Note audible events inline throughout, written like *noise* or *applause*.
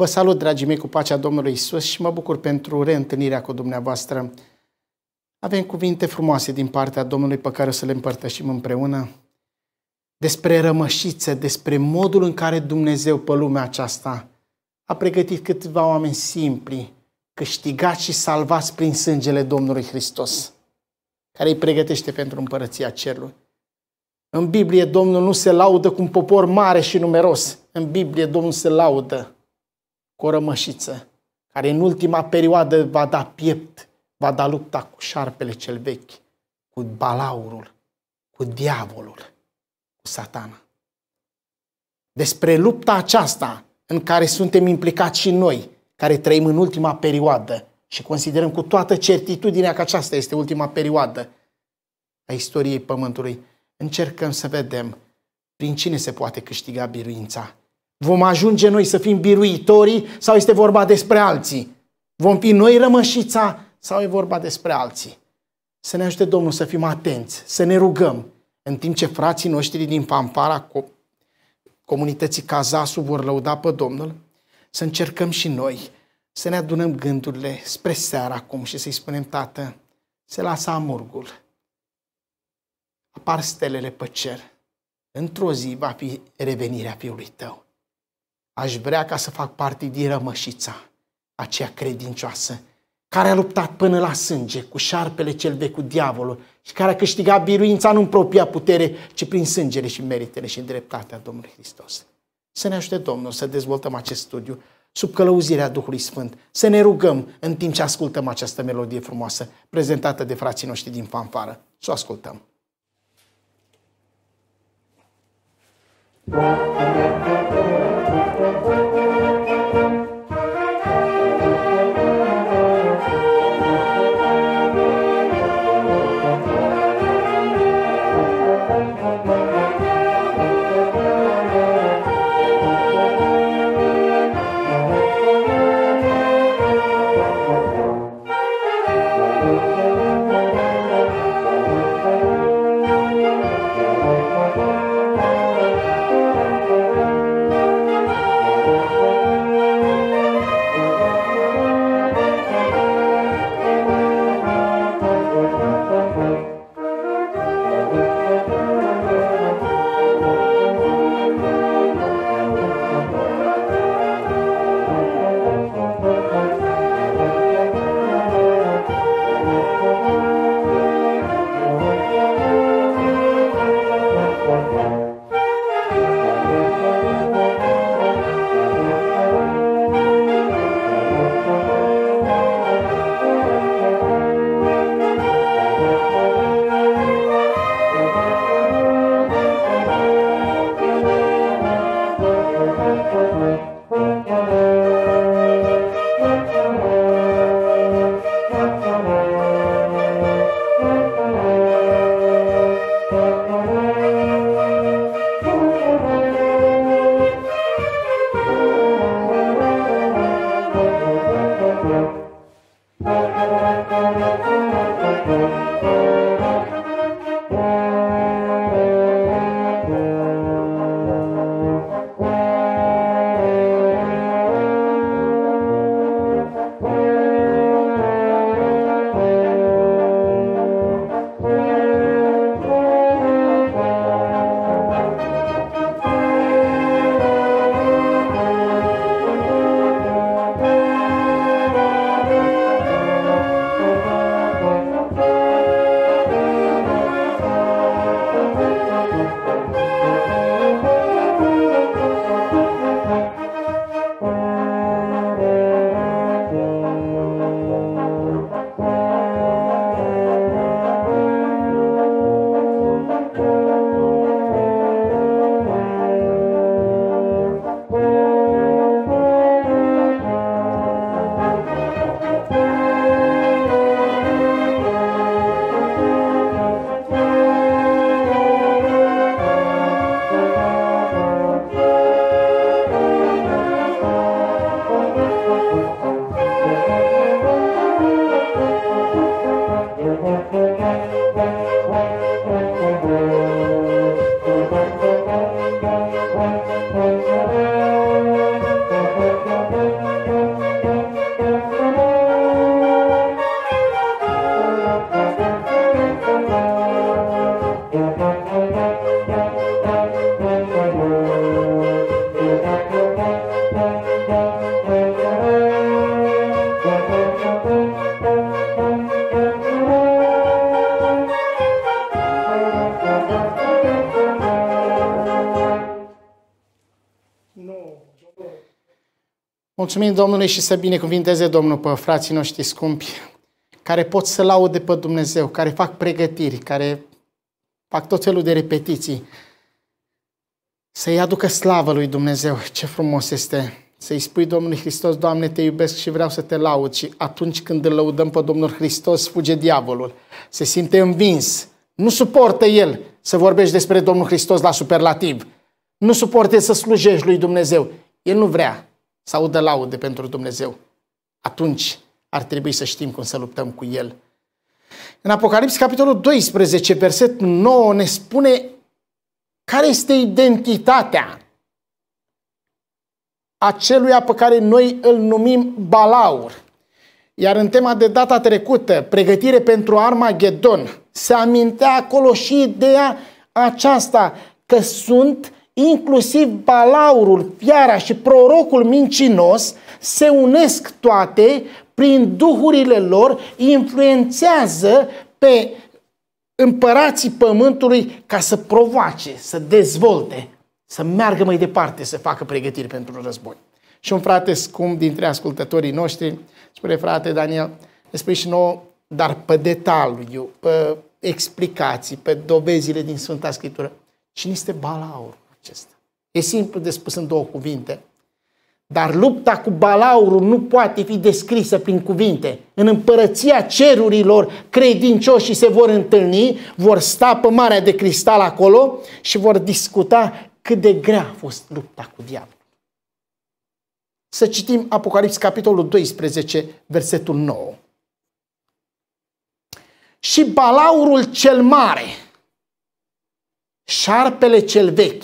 Vă salut, dragii mei, cu pacea Domnului Isus și mă bucur pentru reîntâlnirea cu dumneavoastră. Avem cuvinte frumoase din partea Domnului pe care o să le împărtășim împreună despre rămășiță, despre modul în care Dumnezeu pe lumea aceasta a pregătit câțiva oameni simpli, câștigați și salvați prin sângele Domnului Hristos, care îi pregătește pentru împărăția cerului. În Biblie Domnul nu se laudă cu un popor mare și numeros. În Biblie Domnul se laudă cu o rămășiță, care în ultima perioadă va da piept, va da lupta cu șarpele cel vechi, cu balaurul, cu diavolul, cu satana. Despre lupta aceasta în care suntem implicați și noi, care trăim în ultima perioadă și considerăm cu toată certitudinea că aceasta este ultima perioadă a istoriei Pământului, încercăm să vedem prin cine se poate câștiga biruința Vom ajunge noi să fim biruitorii sau este vorba despre alții? Vom fi noi rămășița sau e vorba despre alții? Să ne ajute Domnul să fim atenți, să ne rugăm, în timp ce frații noștri din fanfara comunității Cazasu vor lăuda pe Domnul, să încercăm și noi să ne adunăm gândurile spre seara acum și să-i spunem, Tată, se lasă amurgul. Apar stelele pe cer. Într-o zi va fi revenirea fiului tău aș vrea ca să fac parte din rămășița aceea credincioasă, care a luptat până la sânge cu șarpele cel vechi cu diavolul și care a câștigat biruința nu în propria putere, ci prin sângele și meritele și dreptatea Domnului Hristos. Să ne ajute Domnul să dezvoltăm acest studiu sub călăuzirea Duhului Sfânt, să ne rugăm în timp ce ascultăm această melodie frumoasă prezentată de frații noștri din fanfară. Să o ascultăm. Thank you. mulțumim Domnului și să binecuvinteze Domnul pe frații noștri scumpi care pot să laude pe Dumnezeu, care fac pregătiri, care fac tot felul de repetiții. Să-i aducă slavă lui Dumnezeu, ce frumos este să-i spui Domnului Hristos, Doamne, te iubesc și vreau să te laud. Și atunci când îl lăudăm pe Domnul Hristos, fuge diavolul. Se simte învins. Nu suportă el să vorbești despre Domnul Hristos la superlativ. Nu suporte să slujești lui Dumnezeu. El nu vrea să audă laude pentru Dumnezeu. Atunci ar trebui să știm cum să luptăm cu El. În Apocalips, capitolul 12, verset 9, ne spune care este identitatea aceluia pe care noi îl numim Balaur. Iar în tema de data trecută, pregătire pentru Armagedon, se amintea acolo și ideea aceasta că sunt inclusiv balaurul, fiara și prorocul mincinos, se unesc toate prin duhurile lor, influențează pe împărații pământului ca să provoace, să dezvolte, să meargă mai departe, să facă pregătiri pentru război. Și un frate scump dintre ascultătorii noștri spune, frate Daniel, ne spui și nouă, dar pe detaliu, pe explicații, pe dovezile din Sfânta Scriptură, cine este Balaur? acesta. E simplu de spus în două cuvinte. Dar lupta cu balaurul nu poate fi descrisă prin cuvinte. În împărăția cerurilor, credincioșii se vor întâlni, vor sta pe marea de cristal acolo și vor discuta cât de grea a fost lupta cu diavolul. Să citim Apocalips, capitolul 12, versetul 9. Și balaurul cel mare, șarpele cel vechi,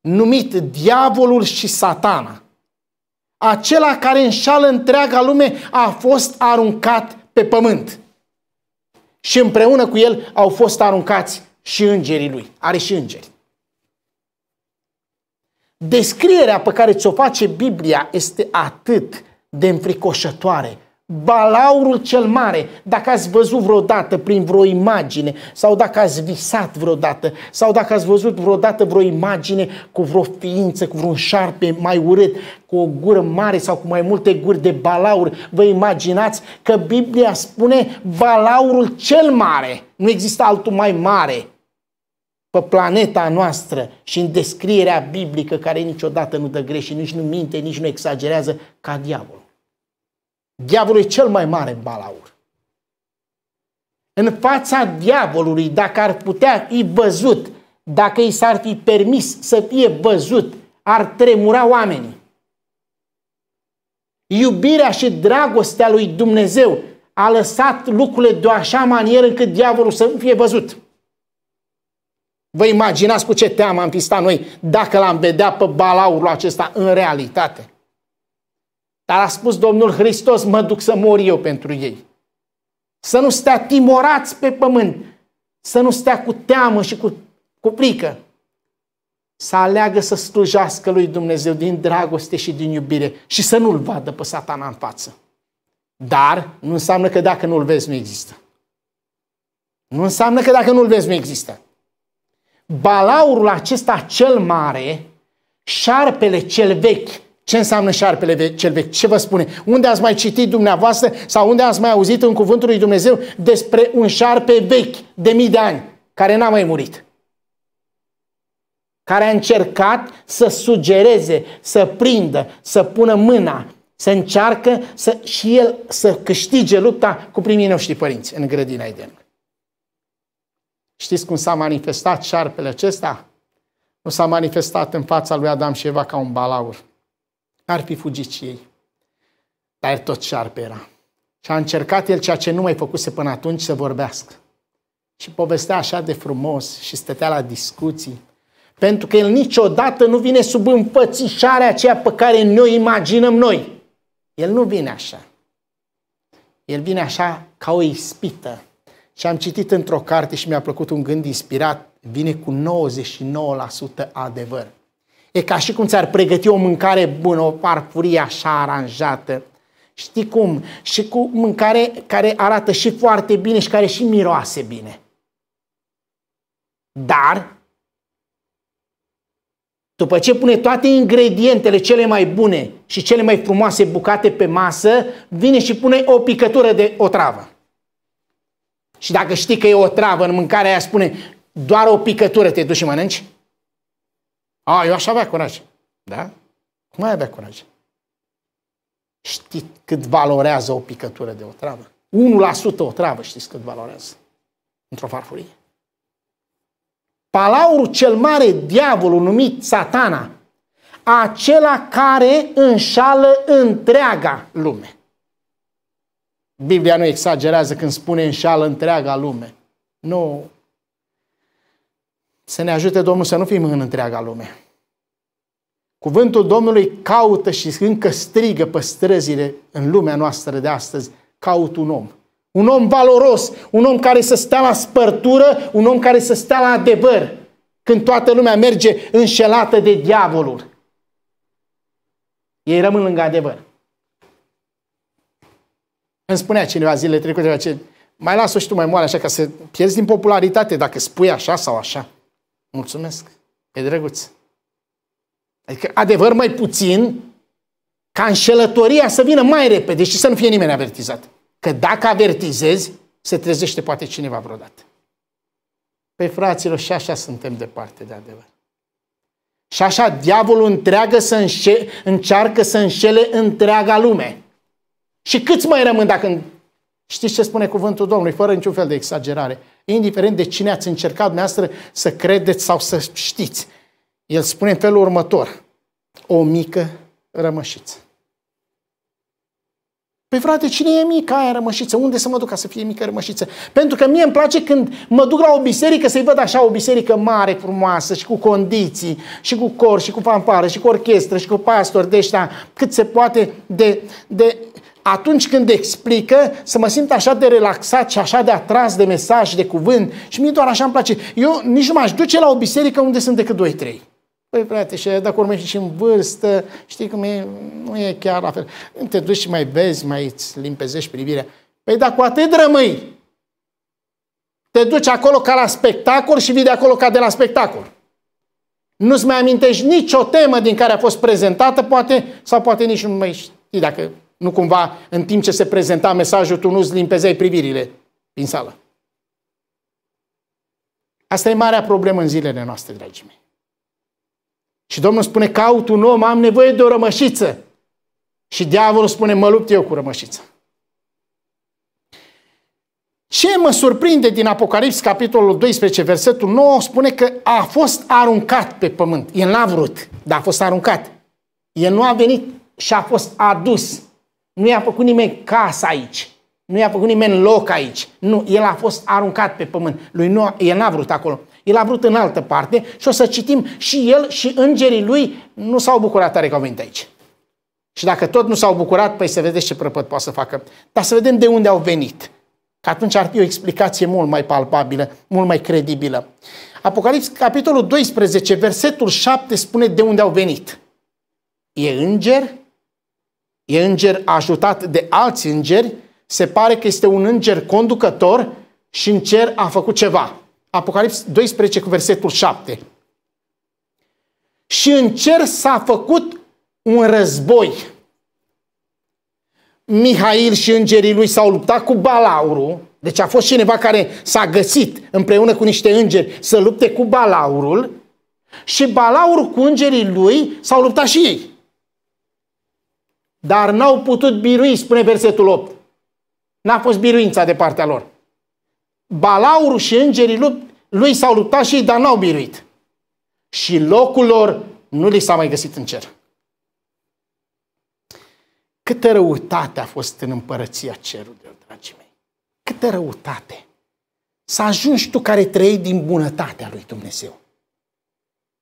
numit diavolul și satana, acela care înșală întreaga lume, a fost aruncat pe pământ. Și împreună cu el au fost aruncați și îngerii lui. Are și îngeri. Descrierea pe care ți-o face Biblia este atât de înfricoșătoare balaurul cel mare, dacă ați văzut vreodată prin vreo imagine sau dacă ați visat vreodată sau dacă ați văzut vreodată vreo imagine cu vreo ființă, cu vreun șarpe mai urât, cu o gură mare sau cu mai multe guri de balaur, vă imaginați că Biblia spune balaurul cel mare. Nu există altul mai mare pe planeta noastră și în descrierea biblică care niciodată nu dă greș și nici nu minte, nici nu exagerează ca diavolul. Diavolul e cel mai mare în balaur. În fața diavolului, dacă ar putea fi văzut, dacă i s-ar fi permis să fie văzut, ar tremura oamenii. Iubirea și dragostea lui Dumnezeu a lăsat lucrurile de așa manieră încât diavolul să nu fie văzut. Vă imaginați cu ce teamă am fi stat noi dacă l-am vedea pe balaurul acesta în realitate. Dar a spus Domnul Hristos, mă duc să mor eu pentru ei. Să nu stea timorați pe pământ, să nu stea cu teamă și cu, cu frică. Să aleagă să slujească lui Dumnezeu din dragoste și din iubire și să nu-l vadă pe satana în față. Dar nu înseamnă că dacă nu-l vezi, nu există. Nu înseamnă că dacă nu-l vezi, nu există. Balaurul acesta cel mare, șarpele cel vechi, ce înseamnă șarpele cel vechi? Ce vă spune? Unde ați mai citit dumneavoastră sau unde ați mai auzit în cuvântul lui Dumnezeu despre un șarpe vechi de mii de ani, care n-a mai murit? Care a încercat să sugereze, să prindă, să pună mâna, să încearcă să, și el să câștige lupta cu primii noștri părinți în grădina Eden. Știți cum s-a manifestat șarpele acesta? Nu s-a manifestat în fața lui Adam și Eva ca un balaur ar fi fugit și ei. Dar el tot șarpe era. Și a încercat el ceea ce nu mai făcuse până atunci să vorbească. Și povestea așa de frumos și stătea la discuții. Pentru că el niciodată nu vine sub împățișarea aceea pe care noi imaginăm noi. El nu vine așa. El vine așa ca o ispită. Și am citit într-o carte și mi-a plăcut un gând inspirat. Vine cu 99% adevăr. E ca și cum ți-ar pregăti o mâncare bună, o parfurie așa aranjată. Știi cum? Și cu mâncare care arată și foarte bine și care și miroase bine. Dar, după ce pune toate ingredientele cele mai bune și cele mai frumoase bucate pe masă, vine și pune o picătură de otravă. Și dacă știi că e o travă în mâncarea aia, spune doar o picătură te duci și mănânci? A, eu așa avea curaj. Da? Cum ai avea curaj? Știți cât valorează o picătură de o travă? 1% o travă știți cât valorează într-o farfurie. Palaurul cel mare, diavolul numit satana, acela care înșală întreaga lume. Biblia nu exagerează când spune înșală întreaga lume. Nu, să ne ajute Domnul să nu fim în întreaga lume. Cuvântul Domnului caută și încă strigă pe străzile în lumea noastră de astăzi. Caut un om. Un om valoros, un om care să stea la spărtură, un om care să stea la adevăr, când toată lumea merge înșelată de diavolul. Ei rămân lângă adevăr. Îmi spunea cineva zilele trecute, mai lasă și tu mai moare așa ca să pierzi din popularitate dacă spui așa sau așa. Mulțumesc. E drăguț. Adică adevăr mai puțin ca înșelătoria să vină mai repede și să nu fie nimeni avertizat. Că dacă avertizezi, se trezește poate cineva vreodată. Păi fraților, și așa suntem departe de adevăr. Și așa diavolul întreagă să înșe- încearcă să înșele întreaga lume. Și câți mai rămân dacă Știți ce spune cuvântul Domnului, fără niciun fel de exagerare? Indiferent de cine ați încercat dumneavoastră să credeți sau să știți. El spune în felul următor. O mică rămășiță. Păi frate, cine e mică? aia rămășiță? Unde să mă duc ca să fie mică rămășiță? Pentru că mie îmi place când mă duc la o biserică să-i văd așa o biserică mare, frumoasă și cu condiții și cu cor și cu fanfară și cu orchestră și cu pastori de ăștia cât se poate de, de atunci când explică, să mă simt așa de relaxat și așa de atras de mesaj, de cuvânt. Și mie doar așa îmi place. Eu nici nu m-aș duce la o biserică unde sunt decât 2-3. Păi, frate, și dacă urmești și în vârstă, știi cum e, nu e chiar la fel. Te duci și mai vezi, mai îți limpezești privirea. Păi dacă cu atât rămâi, te duci acolo ca la spectacol și vii de acolo ca de la spectacol. Nu-ți mai amintești nicio temă din care a fost prezentată, poate, sau poate nici nu mai știi dacă nu cumva, în timp ce se prezenta mesajul, tu nu-ți limpezeai privirile din sală. Asta e marea problemă în zilele noastre, dragii mei. Și Domnul spune, caut un om, am nevoie de o rămășiță. Și diavolul spune, mă lupt eu cu rămășița. Ce mă surprinde din Apocalips, capitolul 12, versetul 9, spune că a fost aruncat pe pământ. El n-a vrut, dar a fost aruncat. El nu a venit și a fost adus. Nu i-a făcut nimeni casă aici. Nu i-a făcut nimeni loc aici. Nu, el a fost aruncat pe pământ. Lui nu, el n-a vrut acolo. El a vrut în altă parte și o să citim și el și îngerii lui nu s-au bucurat tare că au venit aici. Și dacă tot nu s-au bucurat, păi să vedeți ce prăpăt poate să facă. Dar să vedem de unde au venit. Că atunci ar fi o explicație mult mai palpabilă, mult mai credibilă. Apocalips, capitolul 12, versetul 7 spune de unde au venit. E înger E înger ajutat de alți îngeri, se pare că este un înger conducător și în cer a făcut ceva. Apocalips 12 cu versetul 7. Și în cer s-a făcut un război. Mihail și îngerii lui s-au luptat cu Balaurul, deci a fost cineva care s-a găsit împreună cu niște îngeri să lupte cu Balaurul și Balaurul cu îngerii lui s-au luptat și ei. Dar n-au putut birui, spune versetul 8. N-a fost biruința de partea lor. Balaurul și îngerii lui s-au luptat și ei, dar n-au biruit. Și locul lor nu li s-a mai găsit în cer. Câtă răutate a fost în împărăția cerului, dragii mei. Câtă răutate. Să ajungi tu care trăi din bunătatea lui Dumnezeu.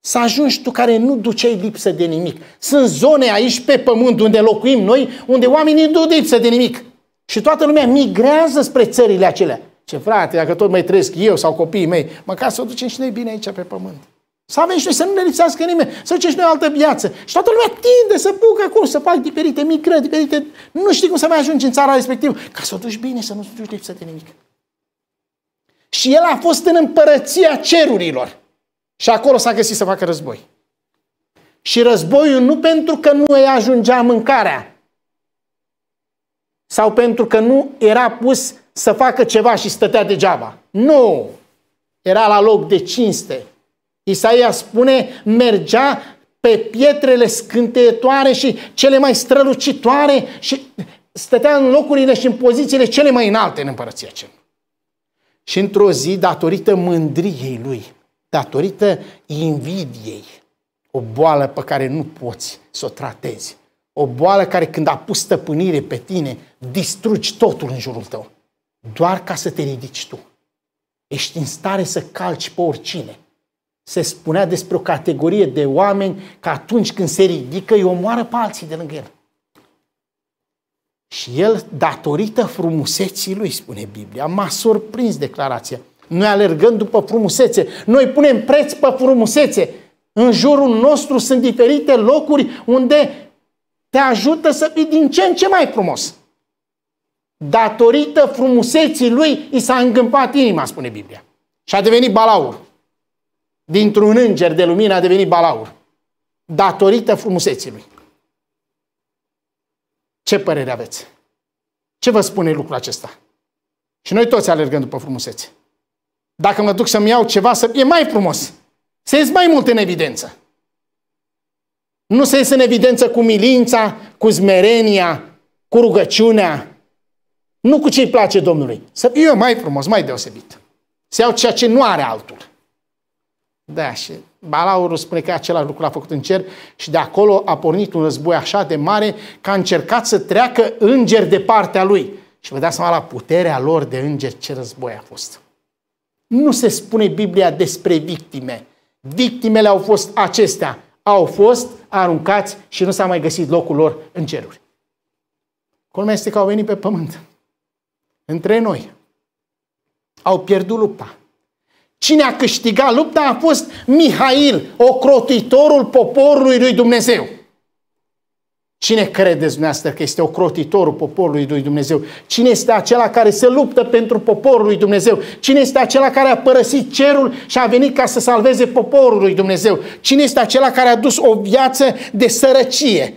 Să ajungi tu care nu duceai lipsă de nimic. Sunt zone aici pe pământ unde locuim noi, unde oamenii nu lipsă de nimic. Și toată lumea migrează spre țările acelea. Ce frate, dacă tot mai trăiesc eu sau copiii mei, măcar să o ducem și noi bine aici pe pământ. Să avem și noi, să nu ne lipsească nimeni, să ducem și noi altă viață. Și toată lumea tinde să bucă acolo, să fac diferite micră, diferite... Nu știi cum să mai ajungi în țara respectivă, ca să o duci bine, să nu duci lipsă de nimic. Și el a fost în împărăția cerurilor. Și acolo s-a găsit să facă război. Și războiul nu pentru că nu îi ajungea mâncarea sau pentru că nu era pus să facă ceva și stătea degeaba. Nu! Era la loc de cinste. Isaia spune, mergea pe pietrele scânteitoare și cele mai strălucitoare și stătea în locurile și în pozițiile cele mai înalte în împărăția cerului. Și într-o zi, datorită mândriei lui, datorită invidiei, o boală pe care nu poți să o tratezi, o boală care când a pus stăpânire pe tine, distrugi totul în jurul tău, doar ca să te ridici tu. Ești în stare să calci pe oricine. Se spunea despre o categorie de oameni că atunci când se ridică îi omoară pe alții de lângă el. Și el, datorită frumuseții lui, spune Biblia, m-a surprins declarația noi alergăm după frumusețe. Noi punem preț pe frumusețe. În jurul nostru sunt diferite locuri unde te ajută să fii din ce în ce mai frumos. Datorită frumuseții lui, i s-a îngâmpat inima, spune Biblia. Și a devenit balaur. Dintr-un înger de lumină a devenit balaur. Datorită frumuseții lui. Ce părere aveți? Ce vă spune lucrul acesta? Și noi toți alergăm după frumusețe. Dacă mă duc să-mi iau ceva, să... e mai frumos. Să ies mai mult în evidență. Nu să ies în evidență cu milința, cu zmerenia, cu rugăciunea. Nu cu ce-i place Domnului. Să fie mai frumos, mai deosebit. Să iau ceea ce nu are altul. Da, și Balaurul spune că același lucru l-a făcut în cer și de acolo a pornit un război așa de mare că a încercat să treacă îngeri de partea lui. Și vă dați seama la puterea lor de îngeri ce război a fost. Nu se spune Biblia despre victime. Victimele au fost acestea. Au fost aruncați și nu s-a mai găsit locul lor în ceruri. Colmea este că au venit pe pământ. Între noi. Au pierdut lupta. Cine a câștigat lupta a fost Mihail, ocrotitorul poporului lui Dumnezeu. Cine credeți dumneavoastră că este ocrotitorul poporului lui Dumnezeu? Cine este acela care se luptă pentru poporul lui Dumnezeu? Cine este acela care a părăsit cerul și a venit ca să salveze poporul lui Dumnezeu? Cine este acela care a dus o viață de sărăcie?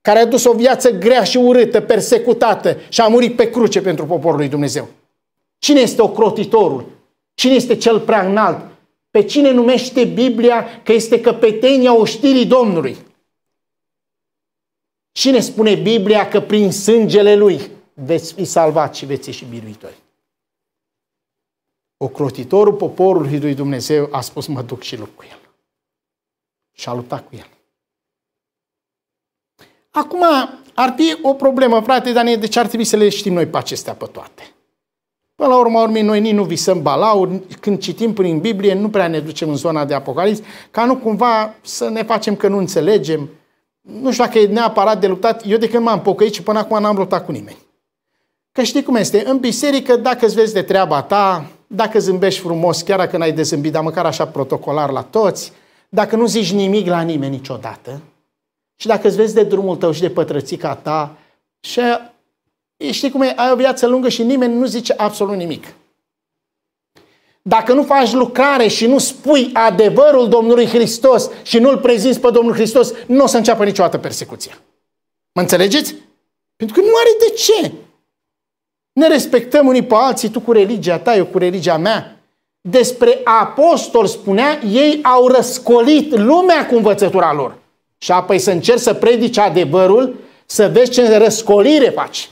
Care a dus o viață grea și urâtă, persecutată și a murit pe cruce pentru poporul lui Dumnezeu? Cine este ocrotitorul? Cine este cel prea înalt? Pe cine numește Biblia că este căpetenia oștirii Domnului? Și ne spune Biblia că prin sângele lui veți fi salvați și veți ieși biruitori. Ocrotitorul poporului lui Dumnezeu a spus, mă duc și lupt cu el. Și a luptat cu el. Acum, ar fi o problemă, frate, dar de ce ar trebui să le știm noi pe acestea pe toate? Până la urma urmei, noi nici nu visăm balauri, când citim prin Biblie, nu prea ne ducem în zona de apocalipsă, ca nu cumva să ne facem că nu înțelegem, nu știu dacă e neapărat de luptat, eu de când m-am pocăit și până acum n-am luptat cu nimeni. Că știi cum este, în biserică, dacă îți vezi de treaba ta, dacă zâmbești frumos, chiar dacă n-ai de zâmbit, dar măcar așa protocolar la toți, dacă nu zici nimic la nimeni niciodată, și dacă îți vezi de drumul tău și de pătrățica ta, și știi cum e, ai o viață lungă și nimeni nu zice absolut nimic. Dacă nu faci lucrare și nu spui adevărul Domnului Hristos și nu-L prezinți pe Domnul Hristos, nu o să înceapă niciodată persecuția. Mă înțelegeți? Pentru că nu are de ce. Ne respectăm unii pe alții, tu cu religia ta, eu cu religia mea. Despre apostol spunea, ei au răscolit lumea cu învățătura lor. Și apoi să încerci să predici adevărul, să vezi ce răscolire faci.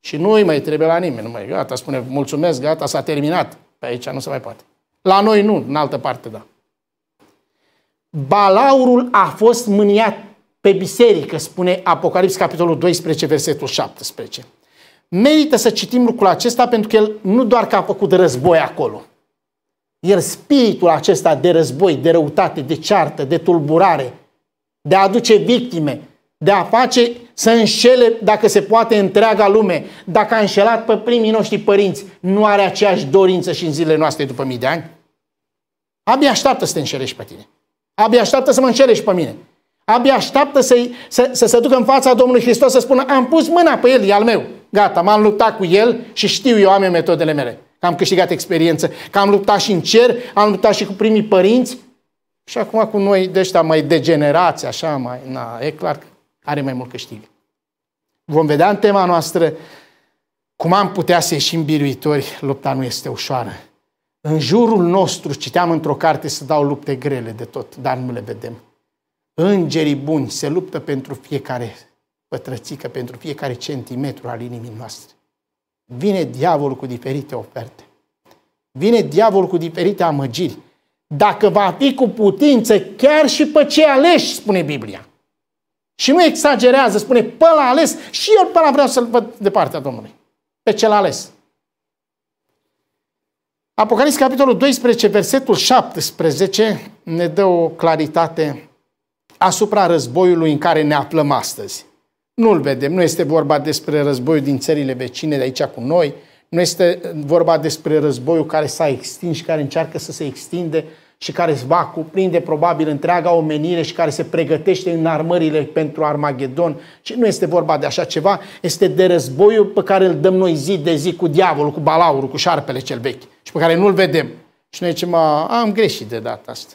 Și nu îi mai trebuie la nimeni, nu mai, gata, spune mulțumesc, gata, s-a terminat. Pe aici nu se mai poate. La noi nu, în altă parte da. Balaurul a fost mâniat pe biserică, spune Apocalips, capitolul 12, versetul 17. Merită să citim lucrul acesta pentru că el nu doar că a făcut război acolo. El spiritul acesta de război, de răutate, de ceartă, de tulburare, de a aduce victime, de a face să înșele, dacă se poate, întreaga lume. Dacă a înșelat pe primii noștri părinți, nu are aceeași dorință și în zilele noastre după mii de ani? Abia așteaptă să te înșelești pe tine. Abia așteaptă să mă înșelești pe mine. Abia așteaptă să, să, să se ducă în fața Domnului Hristos să spună am pus mâna pe el, e al meu. Gata, m-am luptat cu el și știu eu, am eu metodele mele. Că am câștigat experiență, că am luptat și în cer, am luptat și cu primii părinți. Și acum cu noi de ăștia mai degenerați, așa, mai, na, e clar că are mai mult câștig. Vom vedea în tema noastră cum am putea să ieșim biruitori, lupta nu este ușoară. În jurul nostru, citeam într-o carte, să dau lupte grele de tot, dar nu le vedem. Îngerii buni se luptă pentru fiecare pătrățică, pentru fiecare centimetru al inimii noastre. Vine diavolul cu diferite oferte. Vine diavolul cu diferite amăgiri. Dacă va fi cu putință, chiar și pe cei aleși, spune Biblia. Și nu exagerează, spune, pe la ales, și eu pe la vreau să-l văd de partea Domnului. Pe cel ales. Apocalipsa, capitolul 12, versetul 17, ne dă o claritate asupra războiului în care ne aflăm astăzi. Nu-l vedem, nu este vorba despre războiul din țările vecine de aici cu noi, nu este vorba despre războiul care s-a extins și care încearcă să se extinde și care va cuprinde probabil întreaga omenire și care se pregătește în armările pentru Armagedon. Și nu este vorba de așa ceva, este de războiul pe care îl dăm noi zi de zi cu diavolul, cu balaurul, cu șarpele cel vechi și pe care nu-l vedem. Și noi zicem, am greșit de data asta.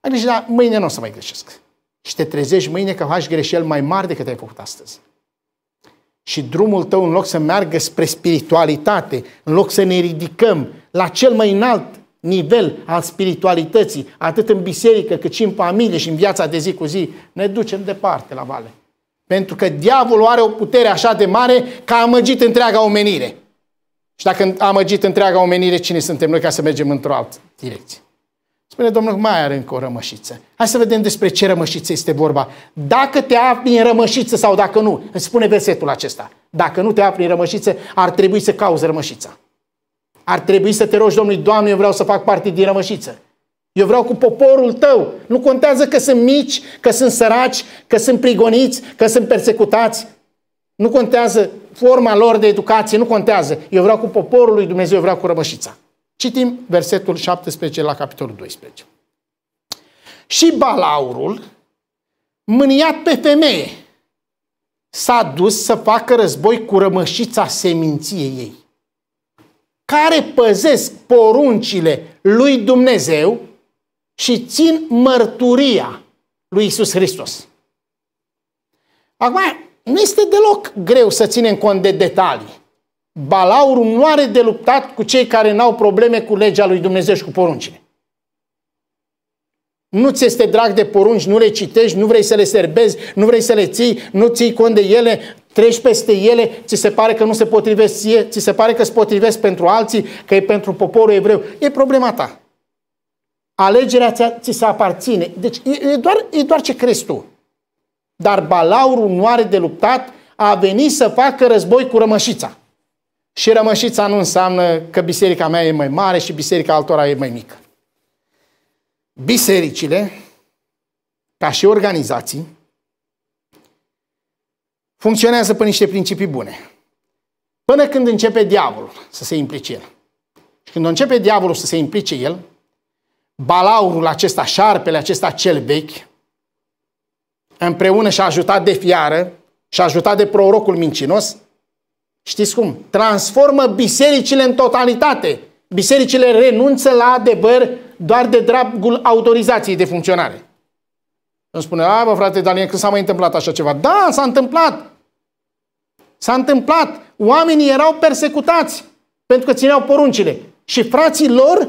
Am greșit, dar mâine nu o să mai greșesc. Și te trezești mâine că faci greșeli mai mari decât ai făcut astăzi. Și drumul tău, în loc să meargă spre spiritualitate, în loc să ne ridicăm la cel mai înalt nivel al spiritualității, atât în biserică, cât și în familie și în viața de zi cu zi, ne ducem departe la vale. Pentru că diavolul are o putere așa de mare că a amăgit întreaga omenire. Și dacă a amăgit întreaga omenire, cine suntem noi ca să mergem într-o altă direcție? Spune Domnul, mai are încă o rămășiță. Hai să vedem despre ce rămășiță este vorba. Dacă te afli în rămășiță sau dacă nu, îți spune versetul acesta. Dacă nu te afli în rămășiță, ar trebui să cauți rămășița. Ar trebui să te rogi Domnului, Doamne, eu vreau să fac parte din rămășiță. Eu vreau cu poporul tău. Nu contează că sunt mici, că sunt săraci, că sunt prigoniți, că sunt persecutați. Nu contează forma lor de educație, nu contează. Eu vreau cu poporul lui Dumnezeu, eu vreau cu rămășița. Citim versetul 17 la capitolul 12. Și Balaurul, mâniat pe femeie, s-a dus să facă război cu rămășița seminției ei care păzesc poruncile lui Dumnezeu și țin mărturia lui Isus Hristos. Acum, nu este deloc greu să ținem cont de detalii. Balaurul nu are de luptat cu cei care n-au probleme cu legea lui Dumnezeu și cu poruncile. Nu ți este drag de porunci, nu le citești, nu vrei să le serbezi, nu vrei să le ții, nu ții cont de ele, Treci peste ele, ți se pare că nu se potrivesc ție, ți se pare că se potrivesc pentru alții, că e pentru poporul evreu. E problema ta. Alegerea ți, ți se aparține. Deci e, e, doar, e doar ce crezi tu. Dar balaurul nu are de luptat, a venit să facă război cu rămășița. Și rămășița nu înseamnă că biserica mea e mai mare și biserica altora e mai mică. Bisericile, ca și organizații, funcționează pe niște principii bune. Până când începe diavolul să se implice el. Și când începe diavolul să se implice el, balaurul acesta, șarpele acesta cel vechi, împreună și a ajutat de fiară și a ajutat de prorocul mincinos, știți cum? Transformă bisericile în totalitate. Bisericile renunță la adevăr doar de dragul autorizației de funcționare. Îmi spune, a, bă, frate Daniel, când s-a mai întâmplat așa ceva? Da, s-a întâmplat. S-a întâmplat. Oamenii erau persecutați pentru că țineau poruncile. Și frații lor,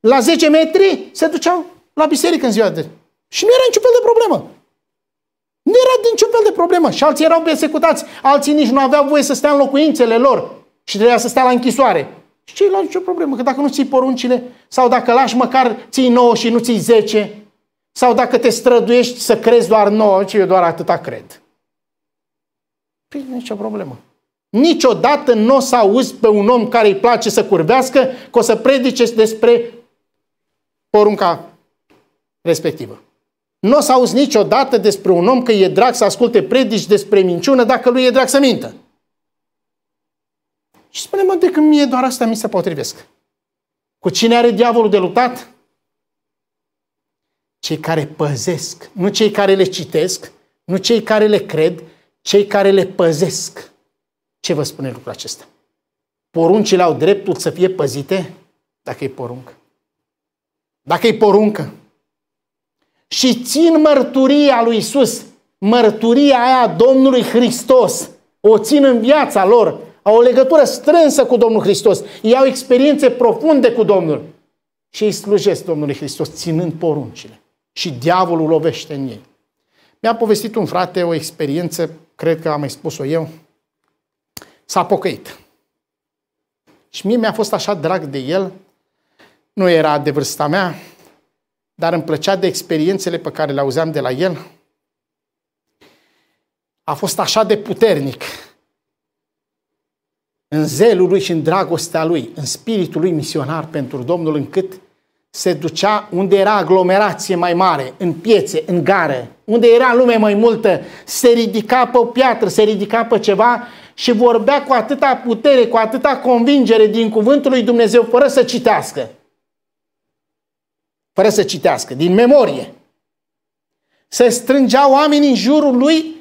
la 10 metri, se duceau la biserică în ziua de... Și nu era niciun fel de problemă. Nu era niciun fel de problemă. Și alții erau persecutați. Alții nici nu aveau voie să stea în locuințele lor. Și trebuia să stea la închisoare. Și la nicio problemă. Că dacă nu ții poruncile, sau dacă lași măcar ții 9 și nu ții 10, sau dacă te străduiești să crezi doar 9, ce eu doar atâta cred. Păi nicio problemă. Niciodată nu o să auzi pe un om care îi place să curvească că o să predice despre porunca respectivă. Nu o să auzi niciodată despre un om că e drag să asculte predici despre minciună dacă lui e drag să mintă. Și spune, mă, de când mie doar asta mi se potrivesc. Cu cine are diavolul de luptat? Cei care păzesc, nu cei care le citesc, nu cei care le cred, cei care le păzesc. Ce vă spune lucrul acesta? Poruncile au dreptul să fie păzite dacă e poruncă. Dacă e poruncă. Și țin mărturia lui Isus, mărturia aia Domnului Hristos. O țin în viața lor. Au o legătură strânsă cu Domnul Hristos. Ei au experiențe profunde cu Domnul. Și îi slujesc Domnului Hristos ținând poruncile. Și diavolul lovește în ei. Mi-a povestit un frate o experiență cred că am mai spus-o eu, s-a pocăit. Și mie mi-a fost așa drag de el, nu era de vârsta mea, dar îmi plăcea de experiențele pe care le auzeam de la el. A fost așa de puternic în zelul lui și în dragostea lui, în spiritul lui misionar pentru Domnul, încât se ducea unde era aglomerație mai mare, în piețe, în gare, unde era lume mai multă, se ridica pe o piatră, se ridica pe ceva și vorbea cu atâta putere, cu atâta convingere din cuvântul lui Dumnezeu, fără să citească. Fără să citească, din memorie. Se strângea oamenii în jurul lui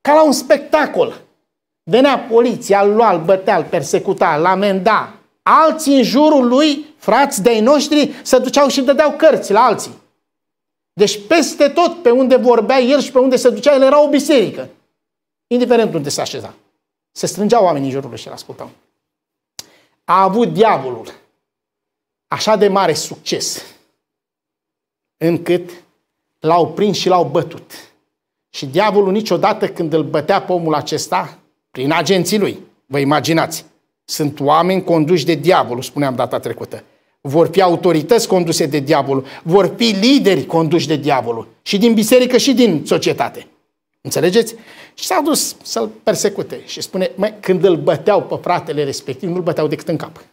ca la un spectacol. Venea poliția, îl lua, îl bătea, îl persecuta, îl amenda. Alții în jurul lui, frați de-ai noștri, se duceau și dădeau cărți la alții. Deci peste tot, pe unde vorbea el și pe unde se ducea, el era o biserică. Indiferent unde se așeza. Se strângeau oamenii în jurul lui și îl ascultau. A avut diavolul așa de mare succes încât l-au prins și l-au bătut. Și diavolul niciodată când îl bătea pe omul acesta, prin agenții lui, vă imaginați, sunt oameni conduși de diavolul, spuneam data trecută vor fi autorități conduse de diavolul, vor fi lideri conduși de diavolul, și din biserică și din societate. Înțelegeți? Și s-au dus să-l persecute și spune, măi, când îl băteau pe fratele respectiv, nu-l băteau decât în cap.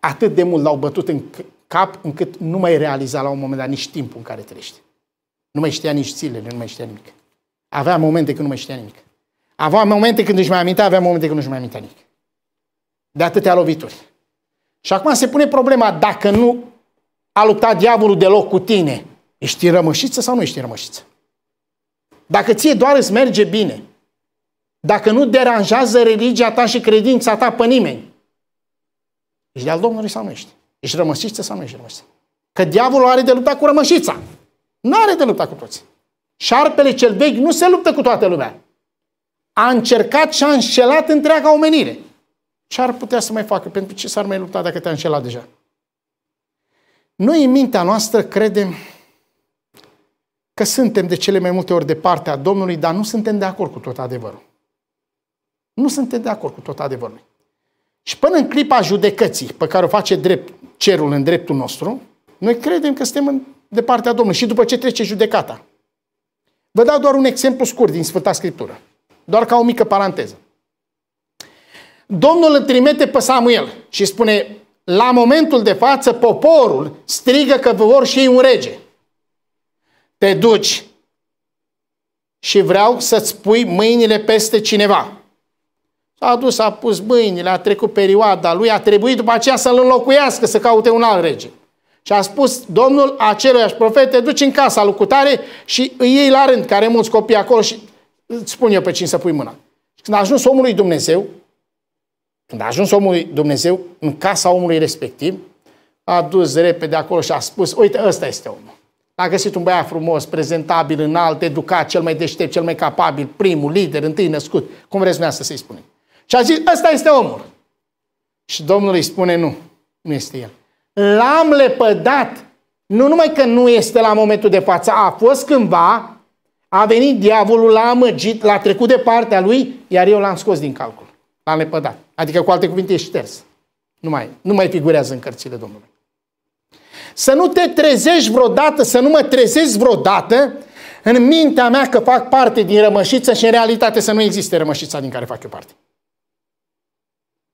Atât de mult l-au bătut în cap încât nu mai realiza la un moment dat nici timpul în care trăiește. Nu mai știa nici zilele, nu mai știa nimic. Avea momente când nu mai știa nimic. Avea momente când își mai amintea, avea momente când nu își mai amintea nimic. De atâtea lovituri. Și acum se pune problema dacă nu a luptat diavolul deloc cu tine, ești rămășiță sau nu ești rămășiță? Dacă ție doar îți merge bine, dacă nu deranjează religia ta și credința ta pe nimeni, ești de-al Domnului sau nu ești? Ești rămășiță sau nu ești rămășiță? Că diavolul are de luptat cu rămășița. Nu are de luptat cu toți. Șarpele cel vechi nu se luptă cu toată lumea. A încercat și a înșelat întreaga omenire. Ce ar putea să mai facă? Pentru ce s-ar mai lupta dacă te-a înșelat deja? Noi, în mintea noastră, credem că suntem de cele mai multe ori de partea Domnului, dar nu suntem de acord cu tot adevărul. Nu suntem de acord cu tot adevărul. Și până în clipa judecății pe care o face drept, cerul în dreptul nostru, noi credem că suntem de partea Domnului și după ce trece judecata. Vă dau doar un exemplu scurt din Sfânta Scriptură. Doar ca o mică paranteză. Domnul îl trimite pe Samuel și spune, la momentul de față poporul strigă că vor și ei un rege. Te duci și vreau să-ți pui mâinile peste cineva. S-a dus, a pus mâinile, a trecut perioada lui, a trebuit după aceea să-l înlocuiască, să caute un alt rege. Și a spus domnul aceluiași profet, te duci în casa lui Cutare și îi iei la rând, care mulți copii acolo și îți spun eu pe cine să pui mâna. Și când a ajuns omul lui Dumnezeu, când a ajuns omul Dumnezeu în casa omului respectiv, a dus repede acolo și a spus, uite, ăsta este omul. A găsit un băiat frumos, prezentabil, înalt, educat, cel mai deștept, cel mai capabil, primul, lider, întâi născut. Cum vreți dumneavoastră să-i spunem? Și a zis, ăsta este omul. Și Domnul îi spune, nu, nu este el. L-am lepădat. Nu numai că nu este la momentul de față, a fost cândva, a venit diavolul, l-a amăgit, l-a trecut de partea lui, iar eu l-am scos din calcul. L-am lepădat. Adică, cu alte cuvinte, e șters. Nu mai, nu mai figurează în cărțile Domnului. Să nu te trezești vreodată, să nu mă trezești vreodată în mintea mea că fac parte din rămășiță și în realitate să nu existe rămășița din care fac eu parte.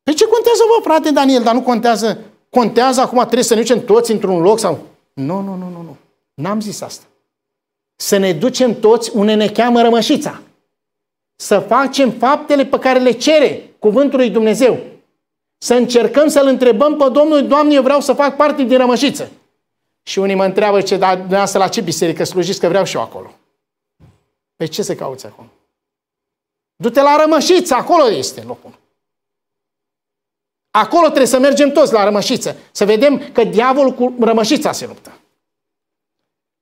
Pe ce contează, vă, frate Daniel, dar nu contează. Contează acum, trebuie să ne ducem toți într-un loc sau... Nu, nu, nu, nu, nu. N-am zis asta. Să ne ducem toți unde ne cheamă rămășița. Să facem faptele pe care le cere cuvântul lui Dumnezeu. Să încercăm să-L întrebăm pe Domnul, Doamne, eu vreau să fac parte din rămășiță. Și unii mă întreabă, ce, dar dumneavoastră la ce biserică slujiți, că vreau și eu acolo. Pe ce să cauți acum? Du-te la rămășiță, acolo este locul. Acolo trebuie să mergem toți la rămășiță, să vedem că diavolul cu rămășița se luptă.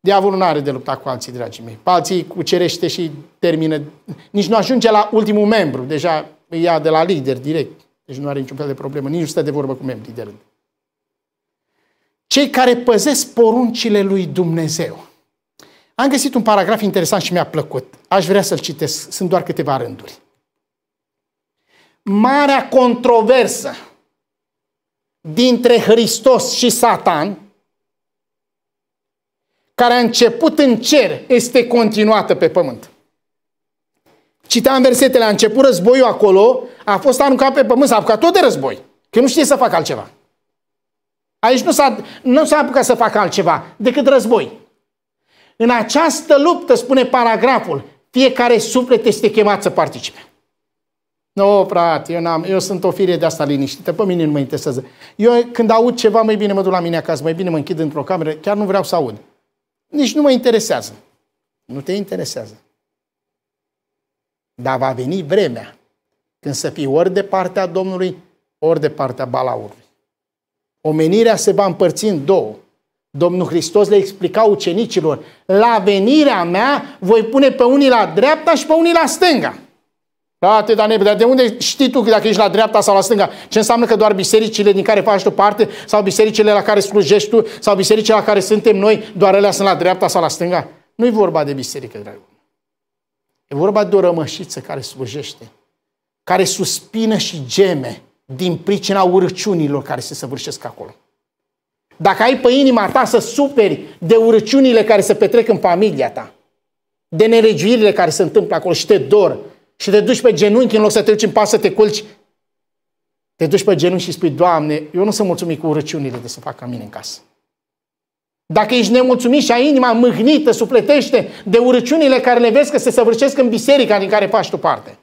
Diavolul nu are de luptat cu alții, dragii mei. Pe alții cucerește și termină. Nici nu ajunge la ultimul membru. Deja îi ia de la lider direct. Deci nu are niciun fel de problemă, nici nu stă de vorbă cu membrii de rând. Cei care păzesc poruncile lui Dumnezeu. Am găsit un paragraf interesant și mi-a plăcut. Aș vrea să-l citesc, sunt doar câteva rânduri. Marea controversă dintre Hristos și Satan, care a început în cer, este continuată pe pământ. Citeam versetele, a început războiul acolo, a fost aruncat pe pământ, s-a apucat tot de război. Că nu știe să facă altceva. Aici nu s-a, nu s-a apucat să facă altceva decât război. În această luptă, spune paragraful, fiecare suflet este chemat să participe. Nu, no, frate, eu, n-am, eu sunt o fire de asta liniștită, pe mine nu mă interesează. Eu când aud ceva, mai bine mă duc la mine acasă, mai bine mă închid într-o cameră, chiar nu vreau să aud. Nici nu mă interesează. Nu te interesează. Dar va veni vremea când să fii ori de partea Domnului, ori de partea balaurului. Omenirea se va împărți în două. Domnul Hristos le explica ucenicilor, la venirea mea voi pune pe unii la dreapta și pe unii la stânga. Frate, da, dar nebă, de unde știi tu dacă ești la dreapta sau la stânga? Ce înseamnă că doar bisericile din care faci tu parte sau bisericile la care slujești tu sau bisericile la care suntem noi, doar ele sunt la dreapta sau la stânga? Nu-i vorba de biserică, dragul. E vorba de o rămășiță care slujește, care suspină și geme din pricina urăciunilor care se săvârșesc acolo. Dacă ai pe inima ta să superi de urăciunile care se petrec în familia ta, de nelegiuirile care se întâmplă acolo și te dor și te duci pe genunchi în loc să te duci în pas să te culci, te duci pe genunchi și spui, Doamne, eu nu sunt mulțumit cu urăciunile de să fac ca mine în casă. Dacă ești nemulțumit și ai inima mâhnită, sufletește de urăciunile care le vezi că se săvârșesc în biserica din care faci tu parte.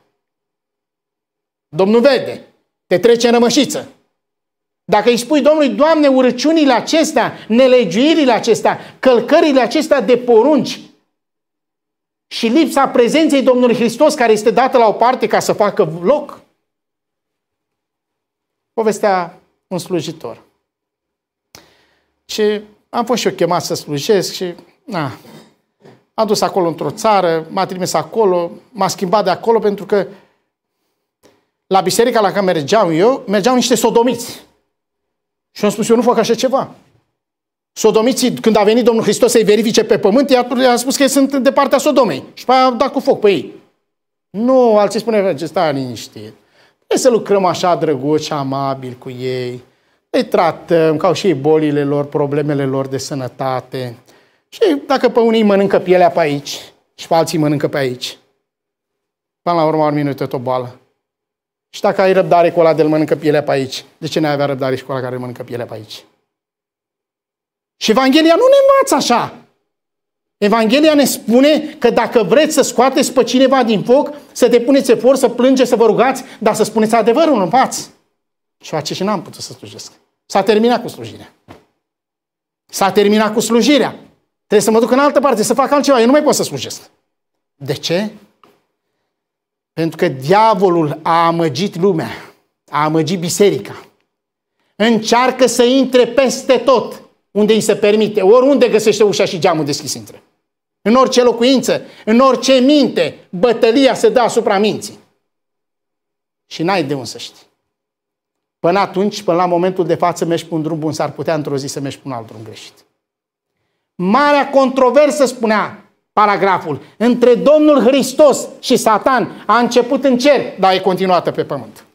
Domnul vede, te trece în rămășiță. Dacă îi spui Domnului, Doamne, urăciunile acestea, nelegiuirile acestea, călcările acestea de porunci și lipsa prezenței Domnului Hristos care este dată la o parte ca să facă loc. Povestea un slujitor. Și am fost și eu chemat să slujesc și na, am dus acolo într-o țară, m-a trimis acolo, m-a schimbat de acolo pentru că la biserica la care mergeam eu, mergeau niște sodomiți. Și am spus, eu nu fac așa ceva. Sodomiții, când a venit Domnul Hristos să-i verifice pe pământ, i-a spus că ei sunt de partea Sodomei. Și a dat cu foc pe ei. Nu, alții spune, stai liniștit. Trebuie să lucrăm așa drăguț și amabil cu ei îi tratăm, eh, ca și ei bolile lor, problemele lor de sănătate. Și dacă pe unii mănâncă pielea pe aici și pe alții mănâncă pe aici, până la urmă ar minută o boală. Și dacă ai răbdare cu ăla de-l mănâncă pielea pe aici, de ce n-ai avea răbdare și cu ăla care mănâncă pielea pe aici? Și Evanghelia nu ne învață așa. Evanghelia ne spune că dacă vreți să scoateți pe cineva din foc, să depuneți efort, să plângeți, să vă rugați, dar să spuneți adevărul în față. Și face și n-am putut să slujesc. S-a terminat cu slujirea. S-a terminat cu slujirea. Trebuie să mă duc în altă parte, să fac altceva. Eu nu mai pot să slujesc. De ce? Pentru că diavolul a amăgit lumea, a amăgit biserica. Încearcă să intre peste tot unde îi se permite, oriunde găsește ușa și geamul deschis intră. În orice locuință, în orice minte, bătălia se dă asupra minții. Și n-ai de unde să știi. Până atunci, până la momentul de față, mergi pe un drum bun, s-ar putea într-o zi să mergi pe un alt drum greșit. Marea controversă, spunea paragraful, între Domnul Hristos și Satan a început în cer, dar e continuată pe pământ.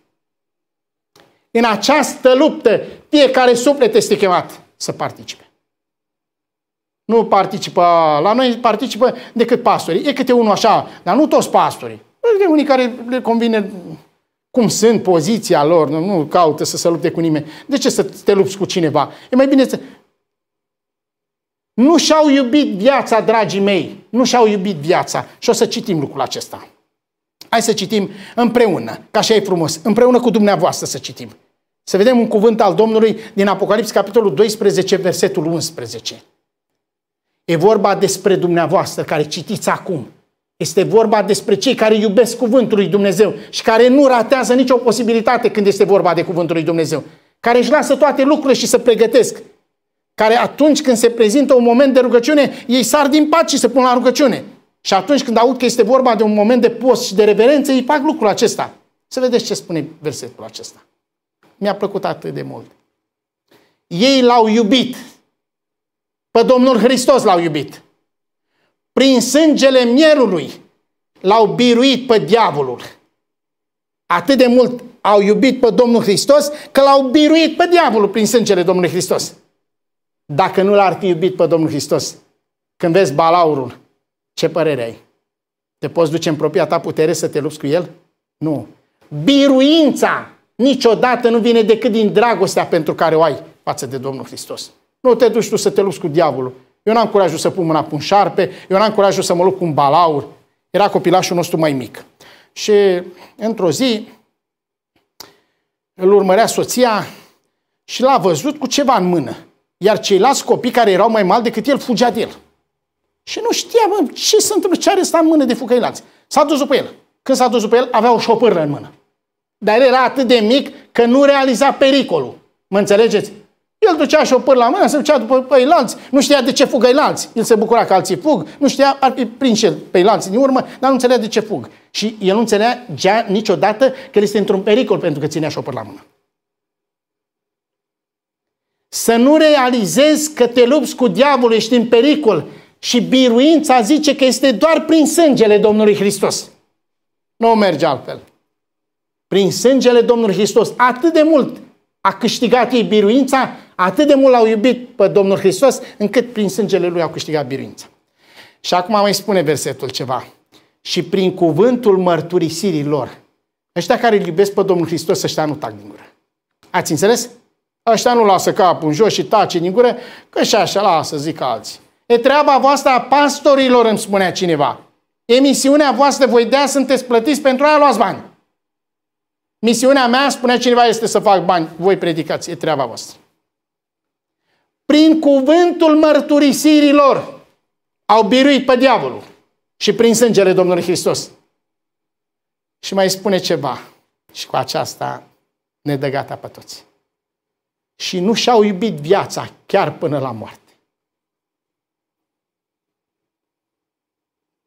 În această luptă, fiecare suflet este chemat să participe. Nu participă la noi, participă decât pastorii. E câte unul așa, dar nu toți pastorii. Unii care le convine cum sunt, poziția lor, nu, nu caută să se lupte cu nimeni. De ce să te lupți cu cineva? E mai bine să... Nu și-au iubit viața, dragii mei. Nu și-au iubit viața. Și o să citim lucrul acesta. Hai să citim împreună, ca așa e frumos, împreună cu dumneavoastră să citim. Să vedem un cuvânt al Domnului din Apocalips, capitolul 12, versetul 11. E vorba despre dumneavoastră care citiți acum. Este vorba despre cei care iubesc Cuvântul lui Dumnezeu și care nu ratează nicio posibilitate când este vorba de Cuvântul lui Dumnezeu. Care își lasă toate lucrurile și se pregătesc. Care atunci când se prezintă un moment de rugăciune, ei sar din pat și se pun la rugăciune. Și atunci când aud că este vorba de un moment de post și de reverență, ei fac lucrul acesta. Să vedeți ce spune versetul acesta. Mi-a plăcut atât de mult. Ei l-au iubit. Pe Domnul Hristos l-au iubit prin sângele mierului l-au biruit pe diavolul. Atât de mult au iubit pe Domnul Hristos că l-au biruit pe diavolul prin sângele Domnului Hristos. Dacă nu l-ar fi iubit pe Domnul Hristos, când vezi balaurul, ce părere ai? Te poți duce în propria ta putere să te lupți cu el? Nu. Biruința niciodată nu vine decât din dragostea pentru care o ai față de Domnul Hristos. Nu te duci tu să te lupți cu diavolul. Eu n-am curajul să pun mâna cu un șarpe, eu n-am curajul să mă lupt cu un balaur. Era copilașul nostru mai mic. Și într-o zi îl urmărea soția și l-a văzut cu ceva în mână. Iar ceilalți copii care erau mai mari decât el fugea de el. Și nu știa, mă, ce se întâmplă, ce are sta în mână de fugăilanți. S-a dus după el. Când s-a dus după el, avea o șopârlă în mână. Dar el era atât de mic că nu realiza pericolul. Mă înțelegeți? El ducea păr la mână, se ducea după pe lanți, nu știa de ce fug lanți. El se bucura că alții fug, nu știa, ar fi prins el pe lanți din urmă, dar nu înțelea de ce fug. Și el nu înțelegea niciodată că este într-un pericol pentru că ținea păr la mână. Să nu realizezi că te lupți cu diavolul, ești în pericol. Și biruința zice că este doar prin sângele Domnului Hristos. Nu merge altfel. Prin sângele Domnului Hristos. Atât de mult a câștigat ei biruința Atât de mult l-au iubit pe Domnul Hristos, încât prin sângele lui au câștigat biruința. Și acum mai spune versetul ceva. Și prin cuvântul mărturisirii lor, ăștia care îl iubesc pe Domnul Hristos, ăștia nu tac din gură. Ați înțeles? Ăștia nu lasă capul în jos și tace din gură, că și așa lasă, zic alții. E treaba voastră a pastorilor, îmi spunea cineva. Emisiunea misiunea voastră, voi dea, sunteți plătiți pentru aia, luați bani. Misiunea mea, spunea cineva, este să fac bani. Voi predicați, e treaba voastră prin cuvântul mărturisirilor au biruit pe diavolul și prin sângele Domnului Hristos. Și mai spune ceva și cu aceasta ne dă gata pe toți. Și nu și-au iubit viața chiar până la moarte.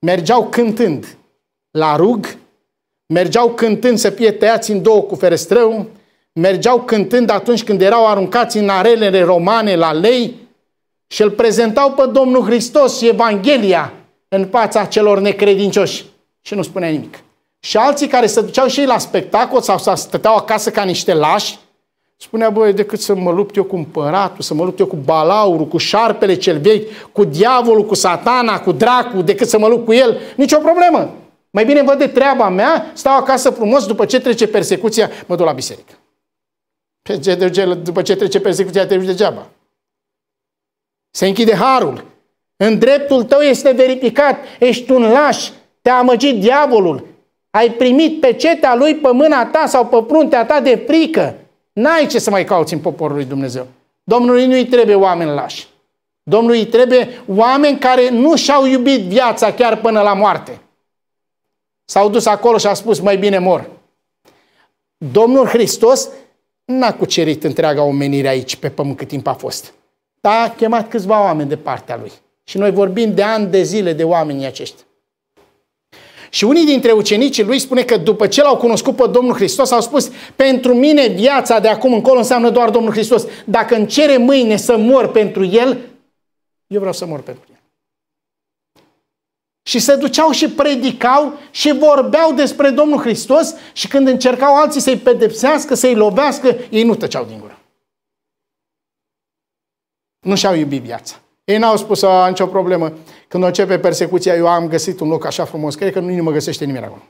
Mergeau cântând la rug, mergeau cântând să fie tăiați în două cu ferestrău, mergeau cântând atunci când erau aruncați în arelele romane la lei și îl prezentau pe Domnul Hristos și Evanghelia în fața celor necredincioși și nu spunea nimic. Și alții care se duceau și ei la spectacol sau să stăteau acasă ca niște lași, spunea, băi, decât să mă lupt eu cu împăratul, să mă lupt eu cu balaurul, cu șarpele cel vechi, cu diavolul, cu satana, cu dracu, decât să mă lupt cu el, nicio problemă. Mai bine văd de treaba mea, stau acasă frumos, după ce trece persecuția, mă duc la biserică după ce trece persecuția, te degeaba. Se închide harul. În dreptul tău este verificat. Ești un laș. Te-a amăgit diavolul. Ai primit pecetea lui pe mâna ta sau pe pruntea ta de frică. N-ai ce să mai cauți în poporul lui Dumnezeu. Domnului nu-i trebuie oameni lași. Domnului îi trebuie oameni care nu și-au iubit viața chiar până la moarte. S-au dus acolo și a spus, mai bine mor. Domnul Hristos n-a cucerit întreaga omenire aici pe pământ cât timp a fost. Dar a chemat câțiva oameni de partea lui. Și noi vorbim de ani de zile de oamenii aceștia. Și unii dintre ucenicii lui spune că după ce l-au cunoscut pe Domnul Hristos, au spus, pentru mine viața de acum încolo înseamnă doar Domnul Hristos. Dacă îmi cere mâine să mor pentru El, eu vreau să mor pentru El și se duceau și predicau și vorbeau despre Domnul Hristos și când încercau alții să-i pedepsească, să-i lovească, ei nu tăceau din gură. Nu și-au iubit viața. Ei n-au spus, a, nicio problemă, când începe persecuția, eu am găsit un loc așa frumos, cred că nu mă găsește nimeni acolo.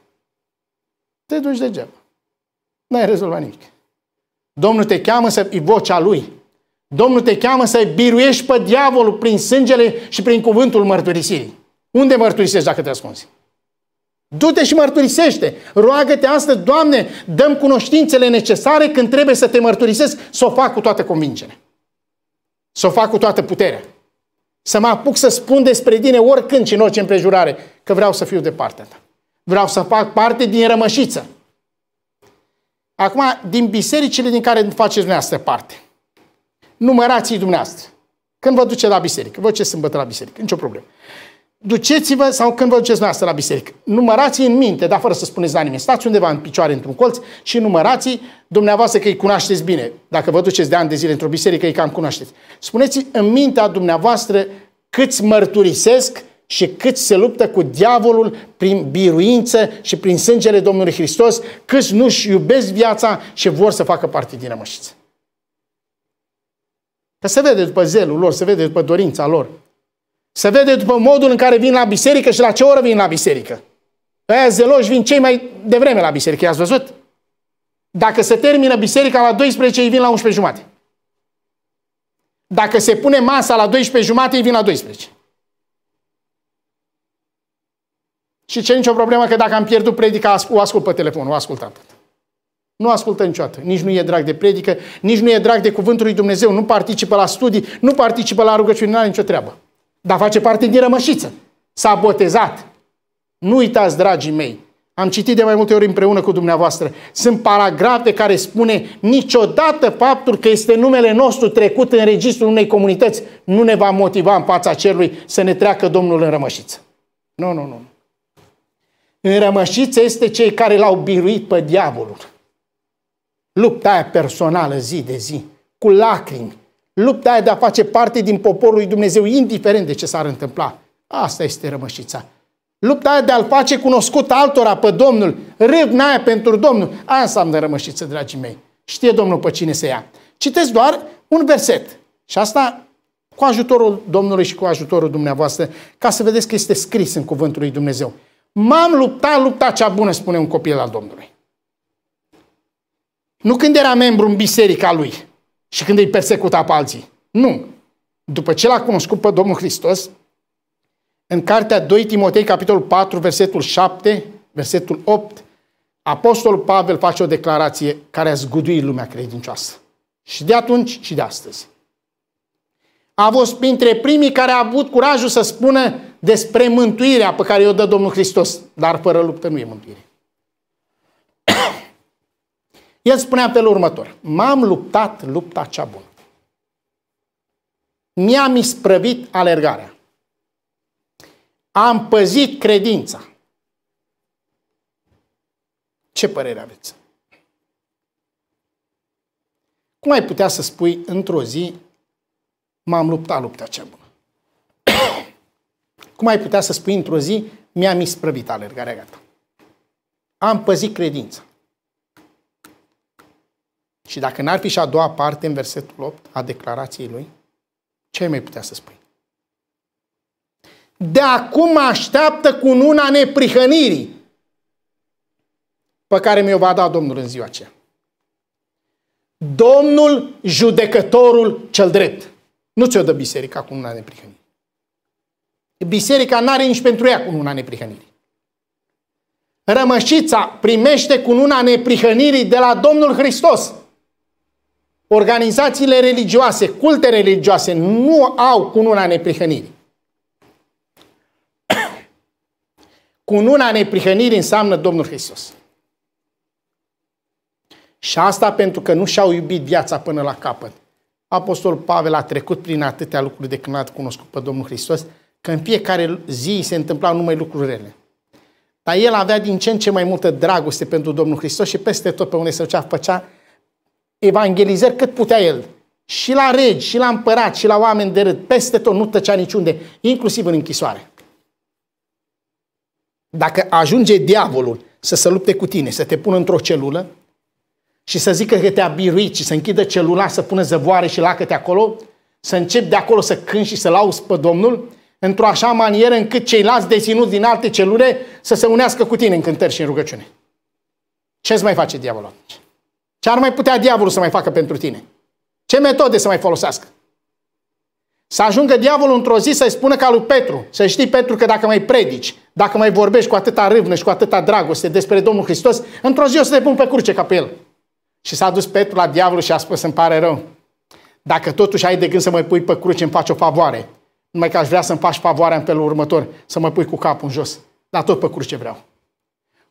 Te duci degeaba. N-ai rezolvat nimic. Domnul te cheamă să-i vocea Lui. Domnul te cheamă să-i biruiești pe diavolul prin sângele și prin cuvântul mărturisirii. Unde mărturisești dacă te ascunzi? Du-te și mărturisește. Roagă-te astăzi, Doamne, dăm cunoștințele necesare când trebuie să te mărturisesc, să o fac cu toată convingerea. Să o fac cu toată puterea. Să mă apuc să spun despre tine oricând și în orice împrejurare, că vreau să fiu de partea ta. Vreau să fac parte din rămășiță. Acum, din bisericile din care faceți dumneavoastră parte, numărați-i dumneavoastră. Când vă duce la biserică, vă ce sâmbătă la biserică, nicio problemă duceți-vă sau când vă duceți noastră la biserică. Numărați în minte, dar fără să spuneți la nimeni. Stați undeva în picioare într-un colț și numărați dumneavoastră că îi cunoașteți bine. Dacă vă duceți de ani de zile într-o biserică, îi cam cunoașteți. Spuneți în mintea dumneavoastră câți mărturisesc și cât se luptă cu diavolul prin biruință și prin sângele Domnului Hristos, câți nu-și iubesc viața și vor să facă parte din rămășiță. Că se vede după zelul lor, se vede după dorința lor. Se vede după modul în care vin la biserică și la ce oră vin la biserică. Aia zeloși vin cei mai devreme la biserică, i-ați văzut? Dacă se termină biserica la 12, ei vin la 11 jumate. Dacă se pune masa la 12 jumate, ei vin la 12. Și ce nicio problemă că dacă am pierdut predica, o ascult pe telefon, o ascult atât. Nu ascultă niciodată. Nici nu e drag de predică, nici nu e drag de cuvântul lui Dumnezeu, nu participă la studii, nu participă la rugăciune, nu are nicio treabă dar face parte din rămășiță. S-a botezat. Nu uitați, dragii mei, am citit de mai multe ori împreună cu dumneavoastră. Sunt paragrafe care spune niciodată faptul că este numele nostru trecut în registrul unei comunități nu ne va motiva în fața cerului să ne treacă Domnul în rămășiță. Nu, nu, nu. În rămășiță este cei care l-au biruit pe diavolul. Lupta aia personală zi de zi, cu lacrimi, Lupta aia de a face parte din poporul lui Dumnezeu, indiferent de ce s-ar întâmpla. Asta este rămășița. Lupta aia de a-L face cunoscut altora pe Domnul, râvna aia pentru Domnul, aia înseamnă rămășiță, dragii mei. Știe Domnul pe cine să ia. Citesc doar un verset. Și asta cu ajutorul Domnului și cu ajutorul dumneavoastră, ca să vedeți că este scris în cuvântul lui Dumnezeu. M-am luptat lupta cea bună, spune un copil al Domnului. Nu când era membru în biserica lui, și când îi persecuta pe alții. Nu. După ce l-a cunoscut pe Domnul Hristos, în cartea 2 Timotei, capitolul 4, versetul 7, versetul 8, Apostolul Pavel face o declarație care a zguduit lumea credincioasă. Și de atunci și de astăzi. A fost printre primii care a avut curajul să spună despre mântuirea pe care o dă Domnul Hristos, dar fără luptă nu e mântuire. El spunea pe următor. M-am luptat lupta cea bună. Mi-am isprăvit alergarea. Am păzit credința. Ce părere aveți? Cum ai putea să spui într-o zi m-am luptat lupta cea bună? Cum ai putea să spui într-o zi mi-am isprăvit alergarea, gata. Am păzit credința. Și dacă n-ar fi și a doua parte în versetul 8 a declarației lui, ce mai putea să spui? De acum așteaptă cu una neprihănirii pe care mi-o va da Domnul în ziua aceea. Domnul judecătorul cel drept. Nu ți-o dă biserica cu una neprihănirii. Biserica n-are nici pentru ea cu una neprihănirii. Rămășița primește cu una neprihănirii de la Domnul Hristos organizațiile religioase, culte religioase, nu au cununa neprihănirii. *coughs* Cununa neprihănirii înseamnă Domnul Hristos. Și asta pentru că nu și-au iubit viața până la capăt. Apostolul Pavel a trecut prin atâtea lucruri de când a cunoscut pe Domnul Hristos, că în fiecare zi se întâmplau numai lucruri rele. Dar el avea din ce în ce mai multă dragoste pentru Domnul Hristos și peste tot pe unde se ducea făcea evangelizări cât putea el. Și la regi, și la împărat, și la oameni de râd, peste tot, nu tăcea niciunde, inclusiv în închisoare. Dacă ajunge diavolul să se lupte cu tine, să te pună într-o celulă și să zică că te-a biruit și să închidă celula, să pună zăvoare și lacă-te acolo, să începi de acolo să cânti și să auzi pe Domnul, într-o așa manieră încât ceilalți deținuți din alte celule să se unească cu tine în cântări și în rugăciune. Ce ți mai face diavolul atunci? Ce ar mai putea diavolul să mai facă pentru tine? Ce metode să mai folosească? Să ajungă diavolul într-o zi să-i spună ca lui Petru, să știi Petru că dacă mai predici, dacă mai vorbești cu atâta râvnă și cu atâta dragoste despre Domnul Hristos, într-o zi o să te pun pe curce ca pe el. Și s-a dus Petru la diavolul și a spus, îmi pare rău, dacă totuși ai de gând să mă pui pe cruce, îmi faci o favoare. Numai că aș vrea să-mi faci favoarea în felul următor, să mă pui cu capul în jos. Dar tot pe cruce vreau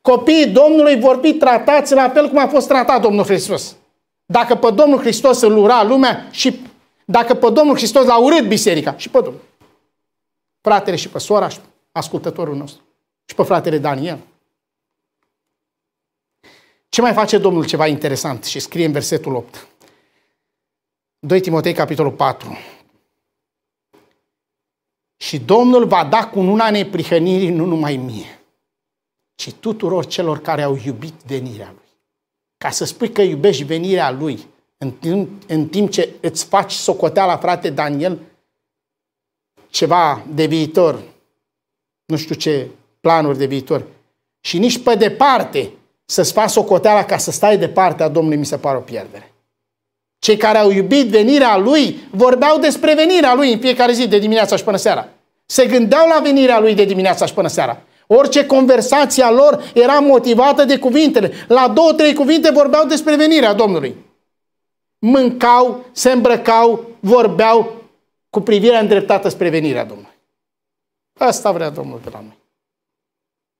copiii Domnului vor fi tratați la fel cum a fost tratat Domnul Hristos. Dacă pe Domnul Hristos îl ura lumea și dacă pe Domnul Hristos l-a urât biserica și pe Domnul, fratele și pe sora și ascultătorul nostru și pe fratele Daniel. Ce mai face Domnul ceva interesant și scrie în versetul 8. 2 Timotei, capitolul 4. Și Domnul va da cu una neprihănirii nu numai mie, ci tuturor celor care au iubit venirea Lui. Ca să spui că iubești venirea Lui în timp, în timp ce îți faci socoteala, frate Daniel, ceva de viitor, nu știu ce planuri de viitor, și nici pe departe să-ți faci socoteala ca să stai departe a Domnului, mi se pare o pierdere. Cei care au iubit venirea Lui vorbeau despre venirea Lui în fiecare zi, de dimineața și până seara. Se gândeau la venirea Lui de dimineața și până seara. Orice conversație a lor era motivată de cuvintele. La două, trei cuvinte vorbeau despre venirea Domnului. Mâncau, se îmbrăcau, vorbeau cu privirea îndreptată spre venirea Domnului. Asta vrea Domnul de la noi.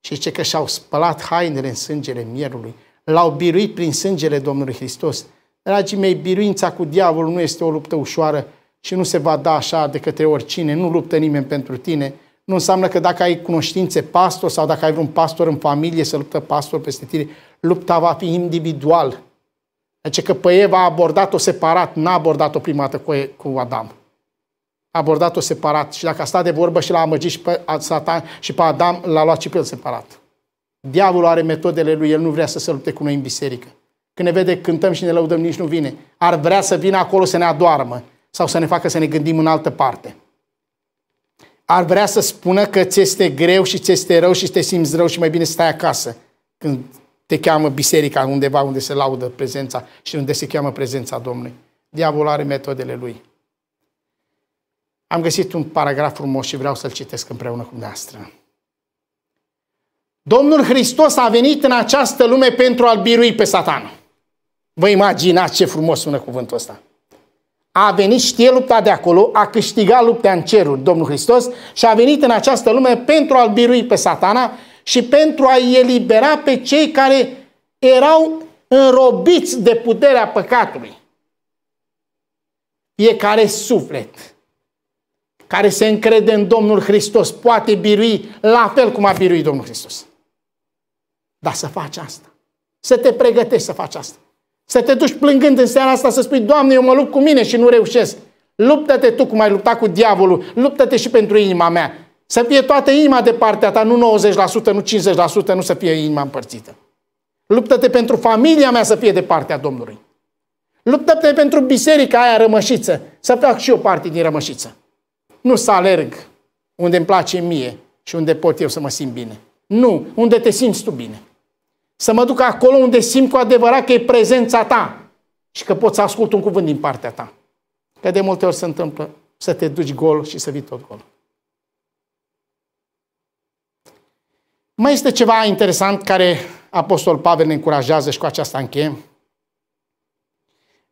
Și ce că și-au spălat hainele în sângele mierului, l-au biruit prin sângele Domnului Hristos. Dragii mei, biruința cu diavolul nu este o luptă ușoară și nu se va da așa de către oricine, nu luptă nimeni pentru tine, nu înseamnă că dacă ai cunoștințe pastor sau dacă ai vreun pastor în familie să luptă pastor peste tine, lupta va fi individual. Deci că pe Eva a abordat-o separat, n-a abordat-o prima dată cu, cu Adam. A abordat-o separat și dacă a stat de vorbă și l-a amăgit și pe Satan și pe Adam, l-a luat și pe el separat. Diavolul are metodele lui, el nu vrea să se lupte cu noi în biserică. Când ne vede, cântăm și ne lăudăm, nici nu vine. Ar vrea să vină acolo să ne adoarmă sau să ne facă să ne gândim în altă parte ar vrea să spună că ți este greu și ți este rău și te simți rău și mai bine stai acasă când te cheamă biserica undeva unde se laudă prezența și unde se cheamă prezența Domnului. Diavolul are metodele lui. Am găsit un paragraf frumos și vreau să-l citesc împreună cu dumneavoastră. Domnul Hristos a venit în această lume pentru a-l birui pe satan. Vă imaginați ce frumos sună cuvântul ăsta a venit, știe lupta de acolo, a câștigat lupta în ceruri, Domnul Hristos, și a venit în această lume pentru a-l birui pe satana și pentru a-i elibera pe cei care erau înrobiți de puterea păcatului. Fiecare suflet care se încrede în Domnul Hristos poate birui la fel cum a biruit Domnul Hristos. Dar să faci asta. Să te pregătești să faci asta. Să te duci plângând în seara asta să spui, Doamne, eu mă lupt cu mine și nu reușesc. Luptă-te tu cum ai luptat cu diavolul, luptă-te și pentru inima mea. Să fie toată inima de partea ta, nu 90%, nu 50%, nu să fie inima împărțită. Luptă-te pentru familia mea să fie de partea Domnului. Luptă-te pentru biserica aia rămășiță, să fac și eu parte din rămășiță. Nu să alerg unde îmi place mie și unde pot eu să mă simt bine. Nu, unde te simți tu bine. Să mă duc acolo unde simt cu adevărat că e prezența ta și că pot să ascult un cuvânt din partea ta. Că de multe ori se întâmplă să te duci gol și să vii tot gol. Mai este ceva interesant care Apostol Pavel ne încurajează și cu aceasta încheiem.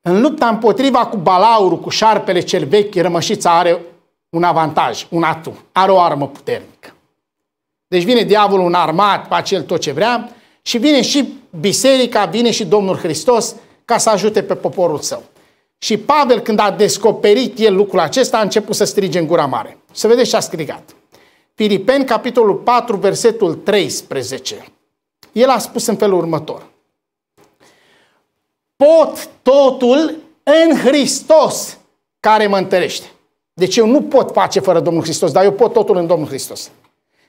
În lupta împotriva cu balaurul, cu șarpele cel vechi, rămășița are un avantaj, un atu, are o armă puternică. Deci vine diavolul un armat, cu acel tot ce vrea, și vine și biserica, vine și Domnul Hristos ca să ajute pe poporul său. Și Pavel, când a descoperit el lucrul acesta, a început să strige în gura mare. Să vedeți ce a strigat. Filipeni, capitolul 4, versetul 13. El a spus în felul următor. Pot totul în Hristos care mă întărește. Deci eu nu pot face fără Domnul Hristos, dar eu pot totul în Domnul Hristos.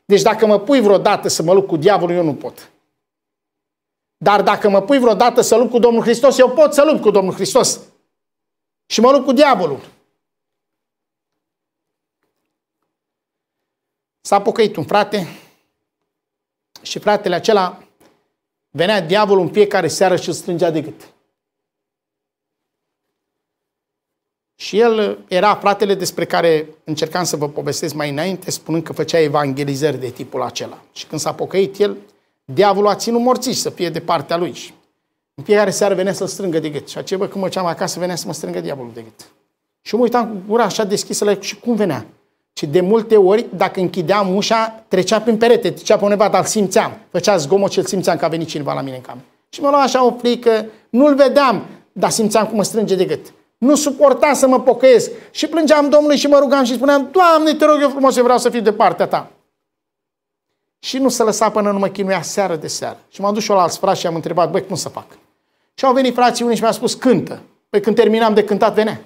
Deci dacă mă pui vreodată să mă lupt cu diavolul, eu nu pot. Dar dacă mă pui vreodată să lupt cu Domnul Hristos, eu pot să lupt cu Domnul Hristos. Și mă lupt cu diavolul. S-a pocăit un frate și fratele acela venea diavolul în fiecare seară și îl strângea de gât. Și el era fratele despre care încercam să vă povestesc mai înainte, spunând că făcea evangelizări de tipul acela. Și când s-a pocăit el, Diavolul a ținut morțiș să fie de partea lui. În fiecare seară venea să-l strângă de gât. Și aceea, bă, când mă acasă, venea să mă strângă diavolul de gât. Și mă uitam cu gura așa deschisă la și cum venea. Și de multe ori, dacă închideam ușa, trecea prin perete, trecea pe undeva, dar îl simțeam. Făcea zgomot și îl simțeam că a venit cineva la mine în cameră. Și mă lua așa o frică. nu-l vedeam, dar simțeam cum mă strânge de gât. Nu suporta să mă pocăiesc. Și plângeam Domnului și mă rugam și spuneam, Doamne, te rog eu frumos, eu vreau să fiu de partea ta. Și nu se lăsa până nu mă chinuia seară de seară. Și m-am dus și eu la alți frați și am întrebat, băi, cum să fac? Și au venit frații unii și mi-au spus, cântă. Păi când terminam de cântat, venea.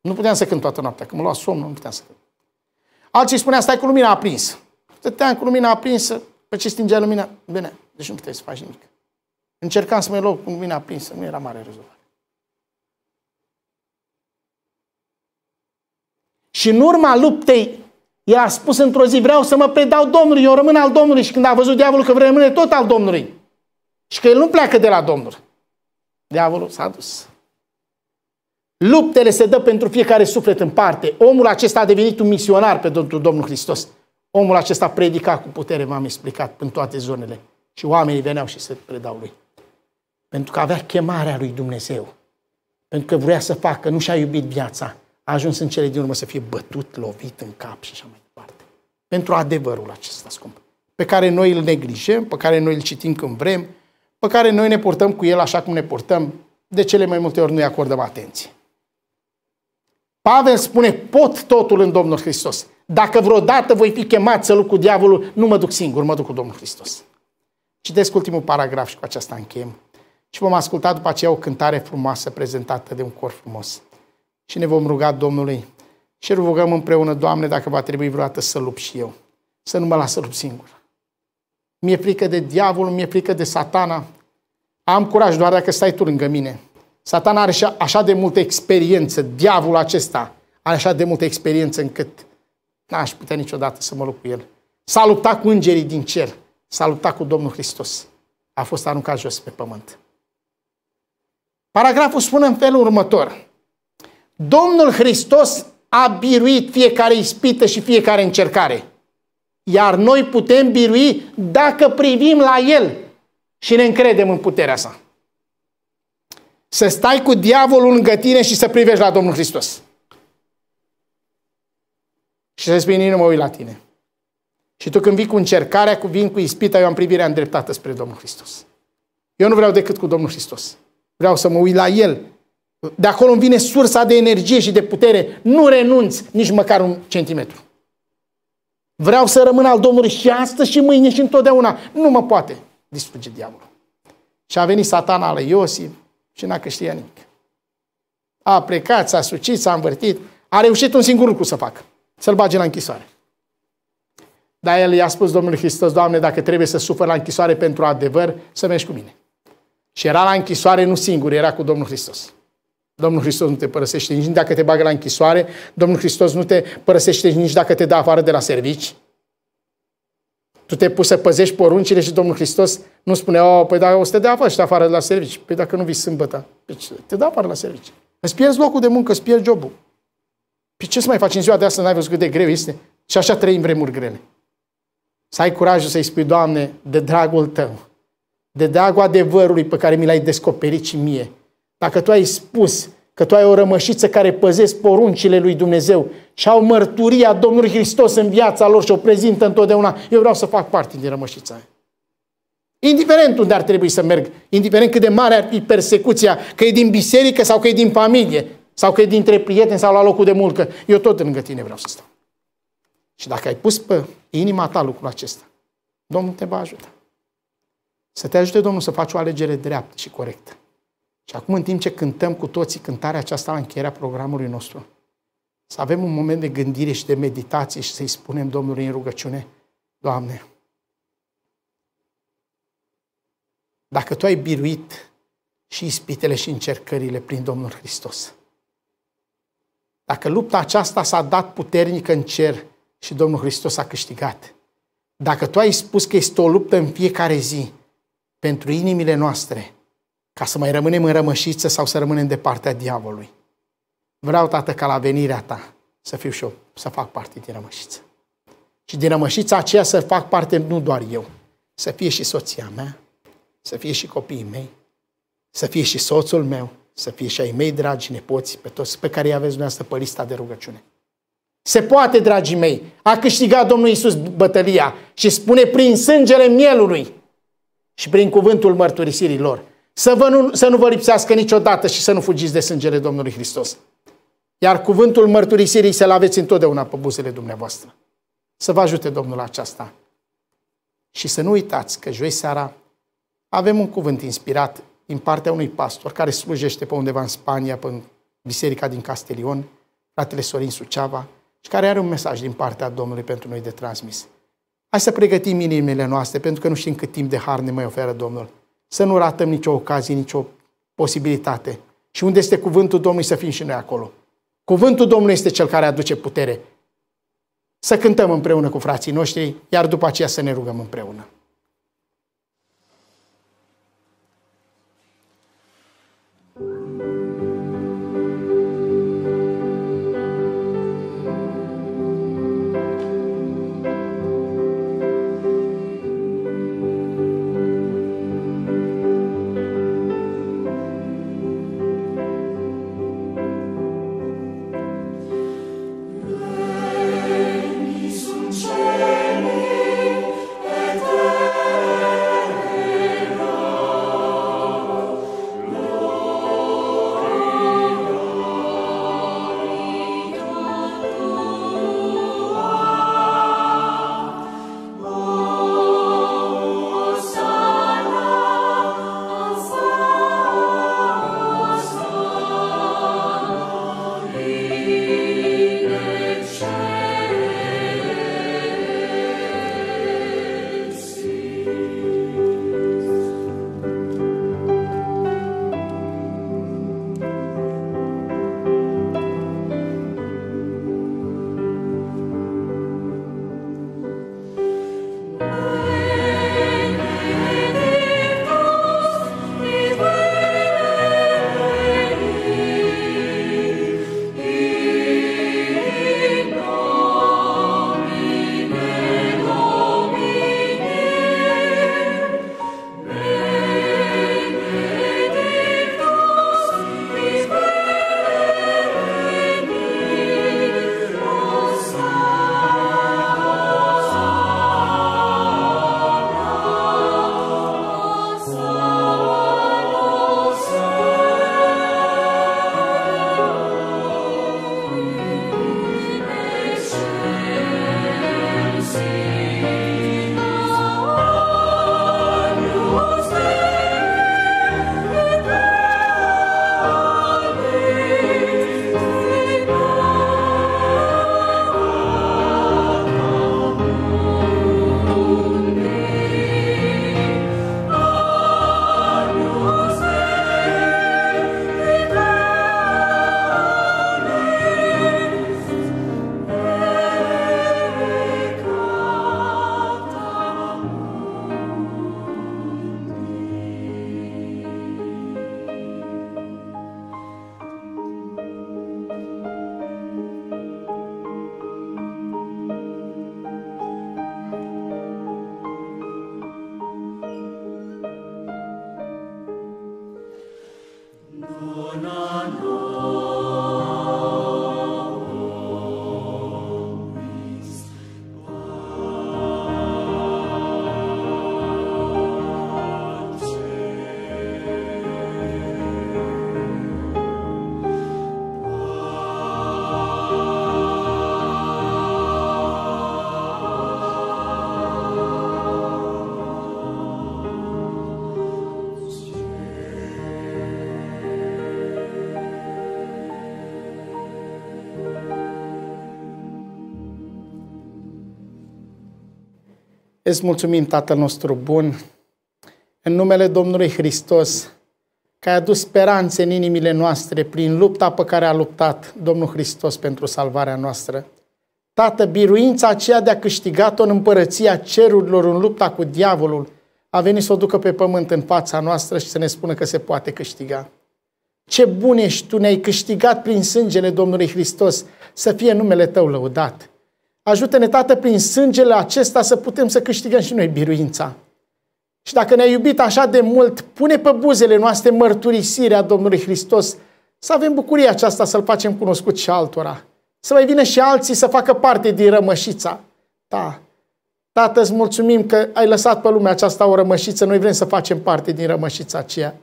Nu puteam să cânt toată noaptea, că mă lua somn, nu puteam să cânt. Alții spunea, stai cu lumina aprinsă. Stăteam cu lumina aprinsă, pe ce stingea lumina, venea. Deci nu puteai să faci nimic. Încercam să mă iau cu lumina aprinsă, nu era mare rezolvare. Și în urma luptei I-a spus într-o zi, vreau să mă predau Domnului, eu rămân al Domnului. Și când a văzut diavolul că rămâne tot al Domnului și că el nu pleacă de la Domnul, diavolul s-a dus. Luptele se dă pentru fiecare suflet în parte. Omul acesta a devenit un misionar pentru Domnul Hristos. Omul acesta predica cu putere, v-am explicat, în toate zonele. Și oamenii veneau și se predau lui. Pentru că avea chemarea lui Dumnezeu. Pentru că vrea să facă, nu și-a iubit viața a ajuns în cele din urmă să fie bătut, lovit în cap și așa mai departe. Pentru adevărul acesta scump, pe care noi îl neglijăm, pe care noi îl citim când vrem, pe care noi ne portăm cu el așa cum ne portăm, de cele mai multe ori nu-i acordăm atenție. Pavel spune, pot totul în Domnul Hristos. Dacă vreodată voi fi chemat să lucru cu diavolul, nu mă duc singur, mă duc cu Domnul Hristos. Citesc ultimul paragraf și cu aceasta închem. Și vom asculta după aceea o cântare frumoasă prezentată de un cor frumos și ne vom ruga Domnului. Și rugăm împreună, Doamne, dacă va trebui vreodată să lupt și eu, să nu mă las să lupt singur. Mi-e frică de diavol, mi-e frică de satana. Am curaj doar dacă stai tu lângă mine. Satana are așa de multă experiență, diavolul acesta are așa de multă experiență încât n-aș putea niciodată să mă lupt cu el. S-a luptat cu îngerii din cer, s-a luptat cu Domnul Hristos. A fost aruncat jos pe pământ. Paragraful spune în felul următor. Domnul Hristos a biruit fiecare ispită și fiecare încercare. Iar noi putem birui dacă privim la El și ne încredem în puterea sa. Să stai cu diavolul lângă tine și să privești la Domnul Hristos. Și să spui, nu mă uit la tine. Și tu când vii cu încercarea, cu vin cu ispita, eu am privirea îndreptată spre Domnul Hristos. Eu nu vreau decât cu Domnul Hristos. Vreau să mă uit la El de acolo îmi vine sursa de energie și de putere. Nu renunț nici măcar un centimetru. Vreau să rămân al Domnului și astăzi și mâine și întotdeauna. Nu mă poate distruge diavolul. Și a venit satana la Iosif și n-a câștigat nimic. A plecat, s-a sucit, s-a învârtit. A reușit un singur lucru să facă. Să-l bage la închisoare. Dar el i-a spus Domnului Hristos, Doamne, dacă trebuie să sufăr la închisoare pentru adevăr, să mergi cu mine. Și era la închisoare nu singur, era cu Domnul Hristos. Domnul Hristos nu te părăsește nici dacă te bagă la închisoare. Domnul Hristos nu te părăsește nici dacă te dă afară de la servici. Tu te pui să păzești poruncile și Domnul Hristos nu spune, oh, păi da, o să te dea afară, și afară de la servici. Păi dacă nu vii sâmbătă, deci te dă afară la servici. Îți pierzi locul de muncă, îți pierzi jobul. Păi ce să mai faci în ziua de asta, n-ai văzut cât de greu este? Și așa trăim vremuri grele. Să ai curajul să-i spui, Doamne, de dragul Tău, de dragul adevărului pe care mi l-ai descoperit și mie, dacă tu ai spus că tu ai o rămășiță care păzesc poruncile lui Dumnezeu și au mărturia Domnului Hristos în viața lor și o prezintă întotdeauna, eu vreau să fac parte din rămășița aia. Indiferent unde ar trebui să merg, indiferent cât de mare ar fi persecuția, că e din biserică sau că e din familie, sau că e dintre prieteni sau la locul de muncă, eu tot lângă tine vreau să stau. Și dacă ai pus pe inima ta lucrul acesta, Domnul te va ajuta. Să te ajute Domnul să faci o alegere dreaptă și corectă. Și acum, în timp ce cântăm cu toții cântarea aceasta la încheierea programului nostru, să avem un moment de gândire și de meditație și să-i spunem Domnului în rugăciune, Doamne, dacă Tu ai biruit și ispitele și încercările prin Domnul Hristos, dacă lupta aceasta s-a dat puternic în cer și Domnul Hristos a câștigat, dacă Tu ai spus că este o luptă în fiecare zi pentru inimile noastre, ca să mai rămânem în rămășiță sau să rămânem de partea diavolului. Vreau, Tată, ca la venirea Ta să fiu și eu, să fac parte din rămășiță. Și din rămășița aceea să fac parte nu doar eu, să fie și soția mea, să fie și copiii mei, să fie și soțul meu, să fie și ai mei dragi nepoți, pe toți pe care îi aveți dumneavoastră pe lista de rugăciune. Se poate, dragii mei, a câștigat Domnul Iisus bătălia și spune prin sângele mielului și prin cuvântul mărturisirii lor, să, vă nu, să nu vă lipsească niciodată și să nu fugiți de sângele Domnului Hristos. Iar cuvântul mărturisirii să-l aveți întotdeauna pe buzele dumneavoastră. Să vă ajute Domnul aceasta. Și să nu uitați că joi seara avem un cuvânt inspirat din partea unui pastor care slujește pe undeva în Spania, pe biserica din Castelion, fratele Sorin Suceava, și care are un mesaj din partea Domnului pentru noi de transmis. Hai să pregătim inimile noastre, pentru că nu știm cât timp de har ne mai oferă Domnul să nu ratăm nicio ocazie, nicio posibilitate. Și unde este cuvântul Domnului să fim și noi acolo. Cuvântul Domnului este cel care aduce putere. Să cântăm împreună cu frații noștri, iar după aceea să ne rugăm împreună. Îți mulțumim, Tatăl nostru bun, în numele Domnului Hristos, că ai adus speranțe în inimile noastre prin lupta pe care a luptat Domnul Hristos pentru salvarea noastră. Tată, biruința aceea de a câștigat-o în împărăția cerurilor în lupta cu diavolul, a venit să o ducă pe pământ în fața noastră și să ne spună că se poate câștiga. Ce bun ești tu, ne-ai câștigat prin sângele Domnului Hristos, să fie numele tău lăudat. Ajută-ne, Tată, prin sângele acesta să putem să câștigăm și noi biruința. Și dacă ne-ai iubit așa de mult, pune pe buzele noastre mărturisirea Domnului Hristos, să avem bucuria aceasta să-L facem cunoscut și altora. Să mai vină și alții să facă parte din rămășița. Da. Tată, îți mulțumim că ai lăsat pe lumea aceasta o rămășiță. Noi vrem să facem parte din rămășița aceea.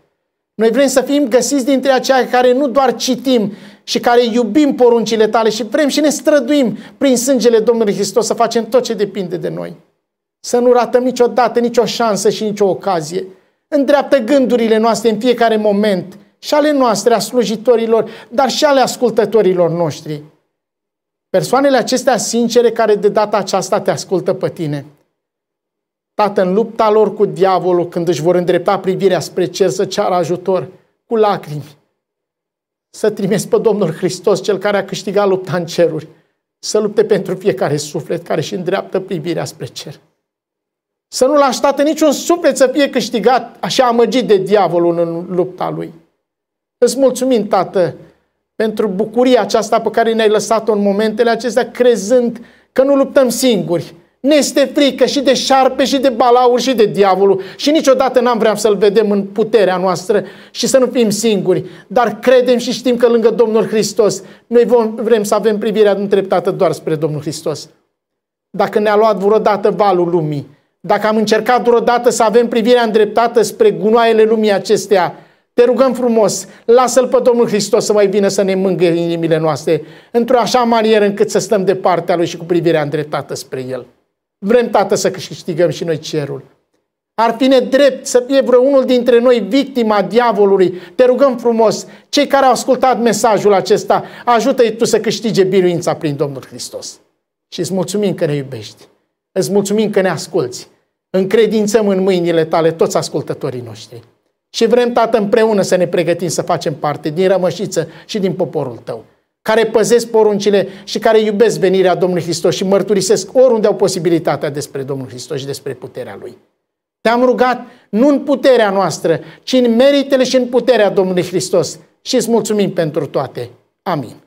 Noi vrem să fim găsiți dintre aceia care nu doar citim, și care iubim poruncile tale și vrem și ne străduim prin sângele Domnului Hristos să facem tot ce depinde de noi. Să nu ratăm niciodată nicio șansă și nicio ocazie. Îndreaptă gândurile noastre în fiecare moment și ale noastre, a slujitorilor, dar și ale ascultătorilor noștri. Persoanele acestea sincere care de data aceasta te ascultă pe tine. Tată, în lupta lor cu diavolul, când își vor îndrepta privirea spre cer să ceară ajutor, cu lacrimi, să trimesc pe Domnul Hristos, cel care a câștigat lupta în ceruri, să lupte pentru fiecare suflet care își îndreaptă privirea spre cer. Să nu lași tată niciun suflet să fie câștigat așa amăgit de diavolul în lupta lui. Îți mulțumim, Tată, pentru bucuria aceasta pe care ne-ai lăsat-o în momentele acestea, crezând că nu luptăm singuri, ne este frică și de șarpe și de balauri și de diavolul și niciodată n-am vrea să-l vedem în puterea noastră și să nu fim singuri, dar credem și știm că lângă Domnul Hristos noi vom, vrem să avem privirea îndreptată doar spre Domnul Hristos. Dacă ne-a luat vreodată valul lumii, dacă am încercat vreodată să avem privirea îndreptată spre gunoaiele lumii acestea, te rugăm frumos, lasă-L pe Domnul Hristos să mai vină să ne mângă inimile noastre într-o așa manieră încât să stăm de partea Lui și cu privirea îndreptată spre El. Vrem, Tată, să câștigăm și noi cerul. Ar fi nedrept să fie vreunul dintre noi victima diavolului. Te rugăm frumos, cei care au ascultat mesajul acesta, ajută-i tu să câștige biruința prin Domnul Hristos. Și îți mulțumim că ne iubești. Îți mulțumim că ne asculți. Încredințăm în mâinile tale toți ascultătorii noștri. Și vrem, Tată, împreună să ne pregătim să facem parte din rămășiță și din poporul tău care păzesc poruncile și care iubesc venirea Domnului Hristos și mărturisesc oriunde au posibilitatea despre Domnul Hristos și despre puterea Lui. Te-am rugat nu în puterea noastră, ci în meritele și în puterea Domnului Hristos și îți mulțumim pentru toate. Amin.